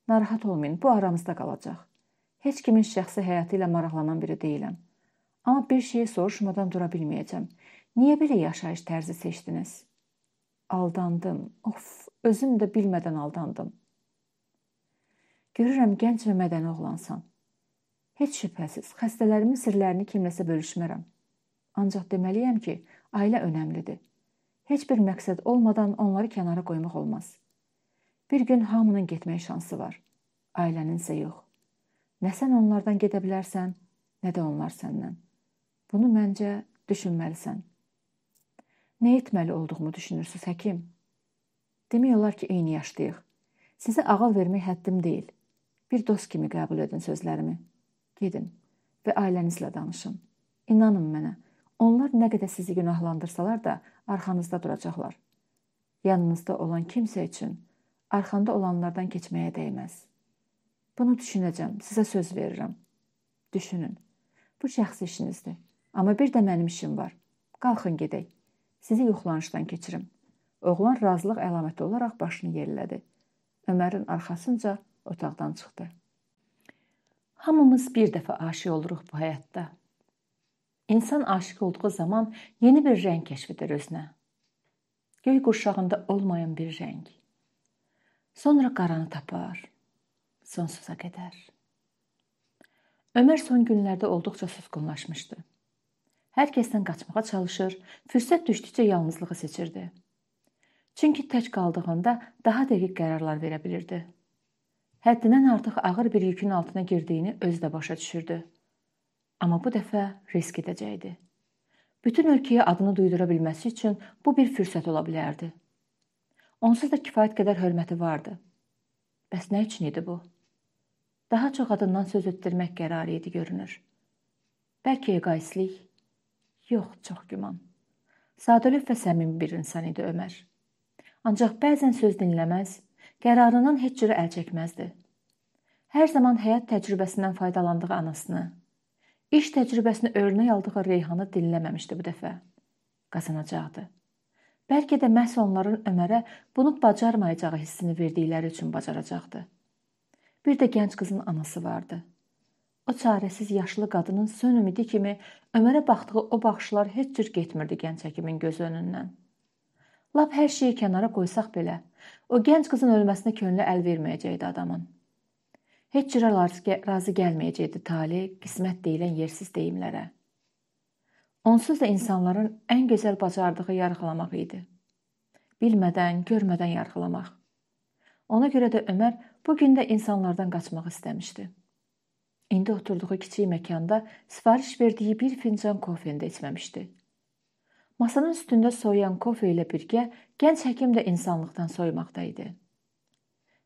[SPEAKER 1] Narahat olmayın, bu aramızda qalacaq. Heç kimin şəxsi həyatı ilə maraqlanan biri deyiləm. Amma bir şeyi soruşmadan dura bilməyəcəm. Niyə belə yaşayış tərzi seçdiniz? Aldandım. Of, özüm də bilmədən aldandım. Görürəm gənc və mədəni oğlansan. Heç şübhəsiz, xəstələrimin sirlərini kimləsə bölüşmərəm. Ancaq deməliyəm ki, ailə önəmlidir. Heç bir məqsəd olmadan onları kənara qoymaq olmaz. Bir gün hamının getmək şansı var. Ailənin isə yox. Nə sən onlardan gedə bilərsən, nə də onlar səndən. Bunu məncə düşünməlisən. Nə etməli olduğumu düşünürsüz, həkim? Demək olar ki, eyni yaşdayıq. Sizə ağıl vermək həddim deyil. Bir dost kimi qəbul edin sözlərimi. Gedin və ailənizlə danışın. İnanın mənə, Onlar nə qədər sizi günahlandırsalar da arxanızda duracaqlar. Yanınızda olan kimsə üçün arxanda olanlardan keçməyə dəyməz. Bunu düşünəcəm, sizə söz verirəm. Düşünün. Bu şəxsi işinizdir. Amma bir də mənim işim var. Qalxın gedək. Sizi yoxlanışdan keçirim. Oğlan razılıq əlaməti olaraq başını yellədi. Ömərin arxasınca otaqdan çıxdı. Hamımız bir dəfə aşiq oluruq bu həyatda. İnsan aşiq olduğu zaman yeni bir rəng kəşf edir özünə. Göy qurşağında olmayan bir rəng. Sonra qaranı tapar. Sonsuza qədər. Ömər son günlərdə olduqca susqunlaşmışdı. Hər kəsdən qaçmağa çalışır, fürsət düşdükcə yalnızlığı seçirdi. Çünki tək qaldığında daha dəqiq qərarlar verə bilirdi. Həddindən artıq ağır bir yükün altına girdiyini özü də başa düşürdü. Amma bu dəfə risk edəcəkdi. Bütün ölkəyə adını duydura bilməsi üçün bu bir fürsət ola bilərdi. Onsuz da kifayət qədər hörməti vardı. Bəs nə üçün idi bu? Daha çox adından söz etdirmək qərarı idi görünür. Bəlkə eqaistlik? Yox, çox güman. Sadəlöv və səmimi bir insan idi Ömər. Ancaq bəzən söz dinləməz, qərarından heç cürə əl çəkməzdi. Hər zaman həyat təcrübəsindən faydalandığı anasını, İş təcrübəsini örnək aldığı Reyhanı dinləməmişdi bu dəfə. Qazanacaqdı. Bəlkə də məhz onların Ömərə bunu bacarmayacağı hissini verdikləri üçün bacaracaqdı. Bir də gənc qızın anası vardı. O çarəsiz yaşlı qadının sön ümidi kimi Ömərə baxdığı o baxışlar heç cür getmirdi gənc həkimin göz önündən. Lap hər şeyi kənara qoysaq belə, o gənc qızın ölməsinə könlü əl verməyəcəkdi adamın. Heç cürə razı gəlməyəcəkdi tale, qismət deyilən yersiz deyimlərə. Onsuz da insanların ən gözəl bacardığı yarğılamaq idi. Bilmədən, görmədən yarğılamaq. Ona görə də Ömər bu gün də insanlardan qaçmaq istəmişdi. İndi oturduğu kiçik məkanda sifariş verdiyi bir fincan kofeni də içməmişdi. Masanın üstündə soyuyan kofe ilə birgə gənc həkim də insanlıqdan soyumaqda idi.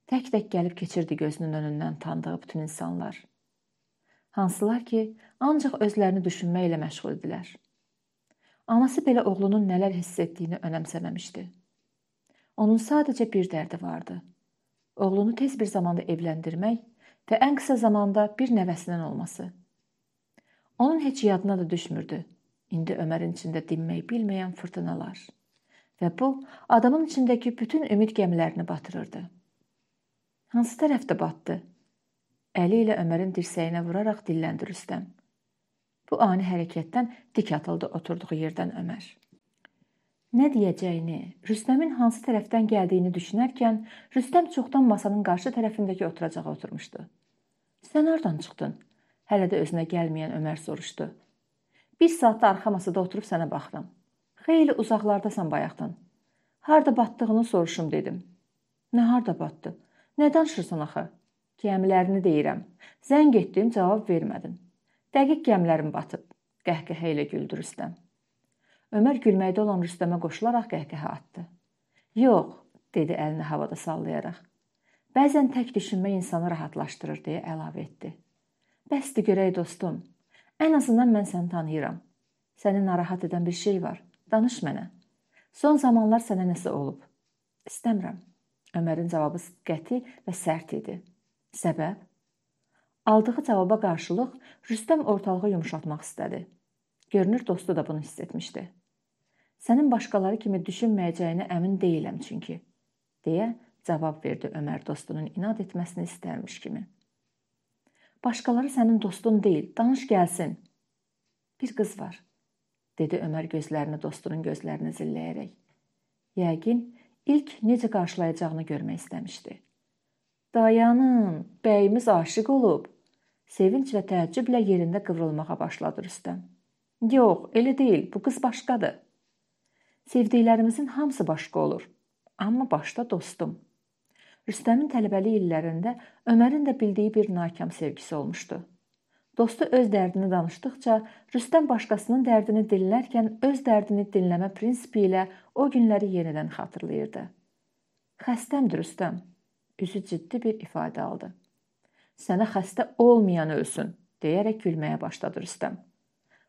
[SPEAKER 1] Tək-tək gəlib keçirdi gözünün önündən tanıdığı bütün insanlar. Hansılar ki, ancaq özlərini düşünməklə məşğul idilər. Anası belə oğlunun nələr hiss etdiyini önəmsəməmişdi. Onun sadəcə bir dərdi vardı. Oğlunu tez bir zamanda evləndirmək və ən qısa zamanda bir nəvəsinin olması. Onun heç yadına da düşmürdü. İndi Ömərin içində dinmək bilməyən fırtınalar və bu adamın içindəki bütün ümid gəmilərini batırırdı. Hansı tərəfdə batdı? Əli ilə Ömərin dirsəyinə vuraraq dilləndi Rüstəm. Bu ani hərəkətdən dik atıldı oturduğu yerdən Ömər. Nə deyəcəyini, Rüstəmin hansı tərəfdən gəldiyini düşünərkən, Rüstəm çoxdan masanın qarşı tərəfindəki oturacağa oturmuşdu. "Sən hardan çıxdın?" hələ də özünə gəlməyən Ömər soruşdu. "Bir saatda arxa masada oturub sənə baxdım. Xeyli uzaqlardasan bayaqdan. Harda batdığını soruşum dedim." "Nə harda batdı? Nə danışırsan axı? Gəmilərini deyirəm. Zəng etdim, cavab vermədin. Dəqiq gəmilərim batıb. Qəhqəhə ilə güldü Rüstəm. Ömər gülməkdə olan Rüstəmə qoşularaq qəhqəhə atdı. "Yox," dedi əlini havada sallayaraq. "Bəzən tək düşünmək insanı rahatlaşdırır" deyə əlavə etdi. "Bəsdir görək dostum. Ən azından mən səni tanıyıram. Səni narahat edən bir şey var. Danış mənə. Son zamanlar sənə nəsə olub?" "İstəmirəm." Ömərin cavabı qəti və sərt idi. Səbəb Aldığı cavaba qarşılıq Rüstəm ortalığı yumşaltmaq istədi. Görünür dostu da bunu hiss etmişdi. Sənin başqaları kimi düşünməyəcəyinə əmin deyiləm çünki, deyə cavab verdi Ömər dostunun inad etməsini istərmiş kimi. Başqaları sənin dostun deyil, danış gəlsin. Bir qız var, dedi Ömər gözlərini dostunun gözlərinə zilləyərək. Yəqin ilk necə qarşılayacağını görmək istəmişdi. Dayanın, bəyimiz aşiq olub. Sevinc və təəccüblə yerində qıvrılmağa başladı Rüstəm. Yox, elə deyil, bu qız başqadır. Sevdiklərimizin hamısı başqa olur. Amma başda dostum. Rüstəmin tələbəlik illərində Ömərin də bildiyi bir nakam sevgisi olmuşdu. Dostu öz dərdini danışdıqca Rüstəm başqasının dərdini dinlərkən öz dərdini dinləmə prinsipi ilə o günləri yenidən xatırlayırdı. Xəstəmdir Rüstəm. Üzü ciddi bir ifadə aldı. Sənə xəstə olmayan ölsün, deyərək gülməyə başladı Rüstəm.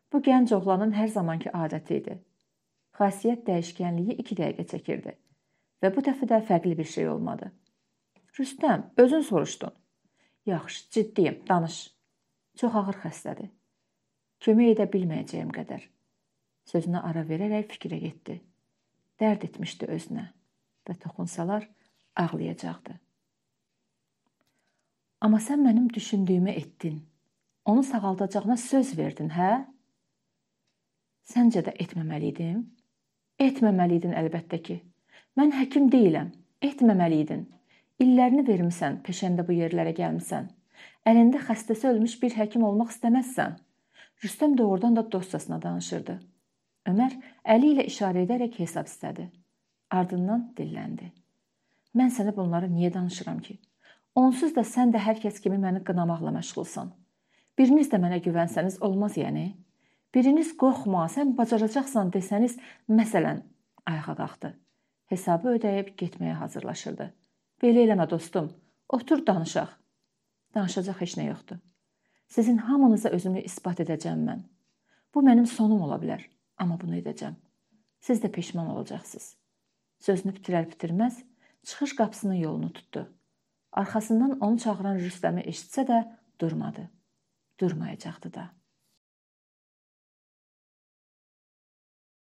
[SPEAKER 1] Bu gənc oğlanın hər zamanki adəti idi. Xasiyyət dəyişkənliyi 2 dəqiqə çəkirdi və bu dəfə də fərqli bir şey olmadı. Rüstəm, özün soruşdun. Yaxşı, ciddiyəm, danış. Çox ağır xəstədir. Kömək edə bilməyəcəyim qədər. Sözünə ara verərək fikrə getdi. Dərd etmişdi özünə və toxunsalar ağlayacaqdı. Amma sən mənim düşündüyümü etdin. Onu sağaldacağına söz verdin, hə? Səncə də etməməli idim? Etməməli idin əlbəttə ki. Mən həkim deyiləm. Etməməli idin. İllərini vermisən, peşəndə bu yerlərə gəlmisən. Əlində xəstəsi ölmüş bir həkim olmaq istəməzsən. Rüstəm doğrudan da dostcasına danışırdı. Ömər əli ilə işarə edərək hesab istədi. Ardından dilləndi. Mən sənə bunları niyə danışıram ki? Onsuz da sən də hər kəs kimi məni qınamaqla məşğulsan. Biriniz də mənə güvənsəniz olmaz yəni. Biriniz qorxma, sən bacaracaqsan desəniz, məsələn, ayağa qalxdı. Hesabı ödəyib getməyə hazırlaşırdı. Belə eləmə dostum. Otur danışaq. Danışacaq heç nə yoxdur. Sizin hamınıza özümü isbat edəcəm mən. Bu mənim sonum ola bilər, amma bunu edəcəm. Siz də peşman olacaqsınız. Sözünü bitirər-bitirməz çıxış qapısının yolunu tutdu. Arxasından onu çağıran Rüstəmi eşitsə də durmadı. Durmayacaqdı da.